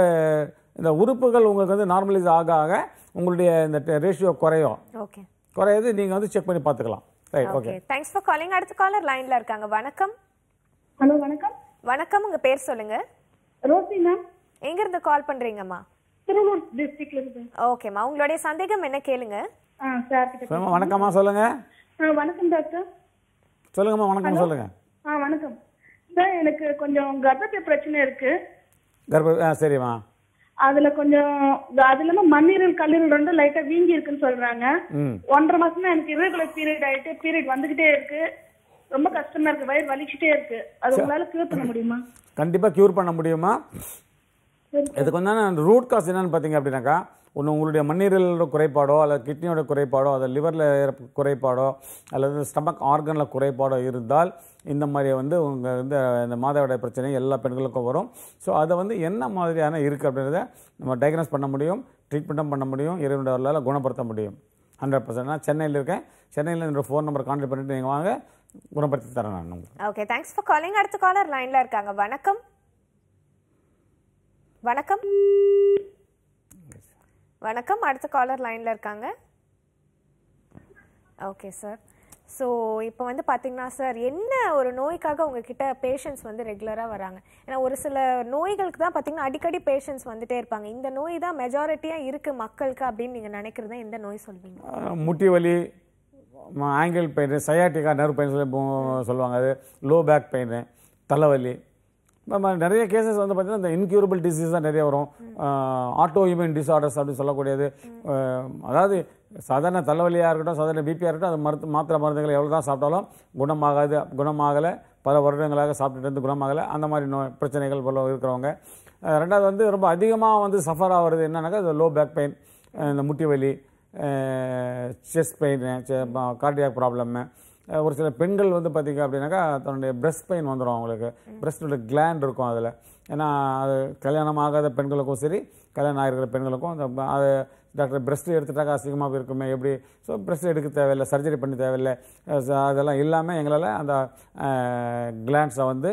இந்த உறுப்புகள் உங்களுக்கு வந்து நார்மலைஸ் ஆக ஆக உங்களுடைய இந்த ரேஷியோ குறையும் ஓகே குறையாது நீங்கள் வந்து செக் பண்ணி பார்த்துக்கலாம் right okay thanks for calling அடுத்த காலர் லைனில் இருக்காங்க வணக்கம் ஹலோ வணக்கம் வணக்கம் உங்கள் பேர் சொல்லுங்கள் ரோசி மேம் எங்கேருந்து கால் பண்ணுறீங்கம்மா திருவூர் டிஸ்ட்ரிக்ட்லேருந்து ஓகேம்மா உங்களுடைய சந்தேகம் என்ன கேளுங்க வணக்கம்மா சொல்லுங்கள் வணக்கம் டாக்டர் சொல்லுங்கம்மா வணக்கம் சொல்லுங்க ஆ வணக்கம் சார் எனக்கு கொஞ்சம் கர்ப்பத்தை பிரச்சனை இருக்கு கர்ப்ப ஆ சரிம்மா அதுல கொஞ்சம் அது இல்லாம மண்ணீரல் கல்லீரல் ரெண்டும் லைட்டா வீங்கி இருக்குன்னு சொல்றாங்க ஒன்றரை மாசமா எனக்கு இரகுலர் பீரியட் ஆயிட்டு பீரியட் வந்துகிட்டே இருக்கு ரொம்ப கஷ்டமா இருக்கு வயிறு வலிச்சுட்டே இருக்கு அது உங்களால கியூர் பண்ண முடியுமா கண்டிப்பா கியூர் பண்ண முடியுமா இதுக்கு வந்து ரூட் காஸ் என்னென்னு பார்த்தீங்க அப்படின்னாக்கா ஒன்று உங்களுடைய மண்ணீரலோட குறைபாடோ அல்லது கிட்னியோட குறைபாடோ அது லிவரில் குறைபாடோ அல்லது ஸ்டமக் ஆர்கனில் குறைபாடோ இருந்தால் இந்த மாதிரி வந்து உங்கள் வந்து இந்த மாதவிடாய் பிரச்சனை எல்லா பெண்களுக்கும் வரும் ஸோ அதை வந்து என்ன மாதிரியான இருக்குது அப்படின்றத நம்ம டயக்னோஸ் பண்ண முடியும் ட்ரீட்மெண்ட்டும் பண்ண முடியும் இறைவனுடைய வரலால் குணப்படுத்த முடியும் ஹண்ட்ரட் பர்சன்ட் நான் சென்னையில் இருக்கேன் சென்னையில் என்னோடய ஃபோன் நம்பர் கான்டெக்ட் பண்ணிட்டு நீங்கள் வாங்க குணப்படுத்தி தரேன் நான் ஓகே தேங்க்ஸ் ஃபார் காலிங் அடுத்த காலர் லைனில் இருக்காங்க வணக்கம் வணக்கம் வணக்கம் அடுத்த காலர் லைனில் இருக்காங்க ஓகே சார் ஸோ இப்போ வந்து பார்த்தீங்கன்னா சார் என்ன ஒரு நோய்க்காக உங்ககிட்ட பேஷண்ட்ஸ் வந்து ரெகுலராக வராங்க ஏன்னா ஒரு சில நோய்களுக்கு தான் பார்த்தீங்கன்னா அடிக்கடி பேஷண்ட்ஸ் வந்துட்டே இருப்பாங்க இந்த நோய் தான் மெஜாரிட்டியாக இருக்குது மக்களுக்கு அப்படின்னு நீங்கள் நினைக்கிறது தான் எந்த நோய் சொல்வீங்க முட்டி வலி ankle pain sciatica nerve pain சொல்லி சொல்லுவாங்க அது லோ பேக் பெயின் தலைவலி நம்ம நிறைய கேசஸ் வந்து பார்த்தீங்கன்னா இந்த இன்க்யூரபிள் டிசீஸ் தான் நிறைய வரும் ஆட்டோ இம்யூன் டிஸார்டர்ஸ் அப்படின்னு சொல்லக்கூடியது அதாவது சாதாரண தலைவலியாக இருக்கட்டும் சாதாரண பிபியாக இருக்கட்டும் அது மருத்து மாத்திரை மருந்துகளை எவ்வளோ தான் சாப்பிட்டாலும் குணமாகாது குணமாகலை பல வருடங்களாக சாப்பிட்டுட்டு இருந்து குணமாகலை அந்த மாதிரி நோய் பிரச்சனைகள் போல இருக்கிறவங்க ரெண்டாவது வந்து ரொம்ப அதிகமாக வந்து சஃபர் ஆகிறது என்னென்னாக்கா இந்த லோ பேக் பெயின் இந்த முட்டி வலி செஸ்ட் பெயின் கார்டியாக் ப்ராப்ளம்மு ஒரு சில பெண்கள் வந்து பார்த்திங்க அப்படின்னாக்கா தன்னுடைய பிரஸ்ட் பெயின் வந்துடும் அவங்களுக்கு பிரஸ்டோட கிளாண்ட் இருக்கும் அதில் ஏன்னா அது கல்யாணம் ஆகாத பெண்களுக்கும் சரி கல்யாணம் ஆகிருக்கிற பெண்களுக்கும் அந்த அது டாக்டர் பிரஸ்ட் எடுத்துட்டாக்கா அசிங்கமாக இருக்குமே எப்படி ஸோ பிரஸ்ட் எடுக்க தேவையில்லை சர்ஜரி பண்ண தேவையில்லை அதெல்லாம் இல்லாமல் எங்களால் அந்த கிளான்ஸை வந்து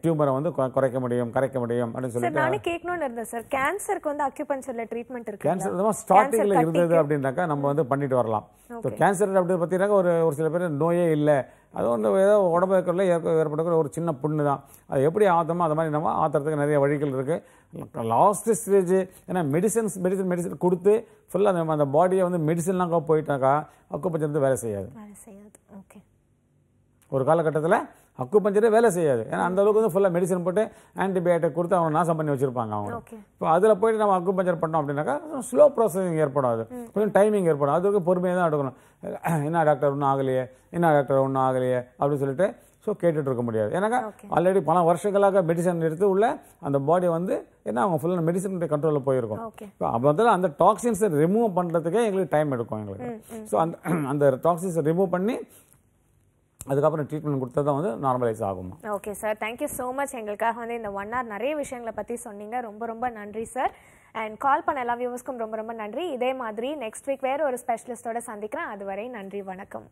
டியூமரை வந்து குறைக்க முடியும் கரைக்க முடியும் அப்படின்னு சொல்லி நானே கேட்கணும்னு இருந்தேன் சார் கேன்சருக்கு வந்து அக்யூபன்சரில் ட்ரீட்மெண்ட் இருக்கு கேன்சர் ஸ்டார்டிங்கில் இருந்தது அப்படின்னாக்கா நம்ம வந்து பண்ணிட்டு வரலாம் ஸோ கேன்சர் அப்படின்னு பார்த்தீங்கன்னா ஒரு ஒரு சில பேர் நோயே இல்லை அது வந்து ஏதோ உடம்பு இருக்கிறதுல ஏற்படக்கூடிய ஒரு சின்ன புண்ணு தான் அது எப்படி ஆத்தமோ அது மாதிரி நம்ம ஆத்துறதுக்கு நிறைய வழிகள் இருக்குது லாஸ்ட் ஸ்டேஜ் ஏன்னா மெடிசன்ஸ் மெடிசன் மெடிசன் கொடுத்து ஃபுல்லாக அந்த அந்த பாடியை வந்து மெடிசன்லாம் போயிட்டாக்கா அக்குப்பஞ்சம் வந்து வேலை செய்யாது வேலை செய்யாது ஓகே ஒரு காலகட்டத்தில் பஞ்சரே வேலை செய்யாது ஏன்னா அந்த அளவுக்கு வந்து ஃபுல்லாக மெடிசன் போட்டு ஆன்டிபயோட்டிக் கொடுத்து அவங்க நாசம் பண்ணி வச்சிருப்பாங்க அவங்க இப்போ அதில் போயிட்டு நம்ம பஞ்சர் பண்ணோம் அப்படின்னாக்கா ஸ்லோ ப்ராசஸிங் ஏற்படாது கொஞ்சம் டைமிங் ஏற்படும் அதுக்கு பொறுமையாக தான் எடுக்கணும் என்ன டாக்டர் ஒன்றும் ஆகலையே என்ன டாக்டர் ஒன்றும் ஆகலையே அப்படின்னு சொல்லிட்டு ஸோ கேட்டுட்டு இருக்க முடியாது ஏன்னாக்கா ஆல்ரெடி பல வருஷங்களாக மெடிசன் எடுத்து உள்ள அந்த பாடி வந்து ஏன்னா அவங்க ஃபுல்லாக மெடிசன் கண்ட்ரோலில் போயிருக்கும் இப்போ அதில் அந்த டாக்ஸின்ஸை ரிமூவ் பண்ணுறதுக்கே எங்களுக்கு டைம் எடுக்கும் எங்களுக்கு ஸோ அந்த அந்த டாக்ஸின்ஸை ரிமூவ் பண்ணி அதுக்கப்புறம் ட்ரீட்மெண்ட் கொடுத்தா தான் வந்து நார்மலைஸ் ஆகும் okay sir thank you so much எங்களுக்காக வந்து இந்த ஒன் ஹவர் நிறைய விஷயங்களை பற்றி சொன்னீங்க ரொம்ப ரொம்ப நன்றி சார் அண்ட் கால் பண்ண எல்லா வியூவர்ஸ்க்கும் ரொம்ப ரொம்ப நன்றி இதே மாதிரி நெக்ஸ்ட் வீக் வேறு ஒரு ஸ்பெஷலிஸ்ட்டோட சந்திக்கிறேன் அதுவரை நன்றி வணக்கம்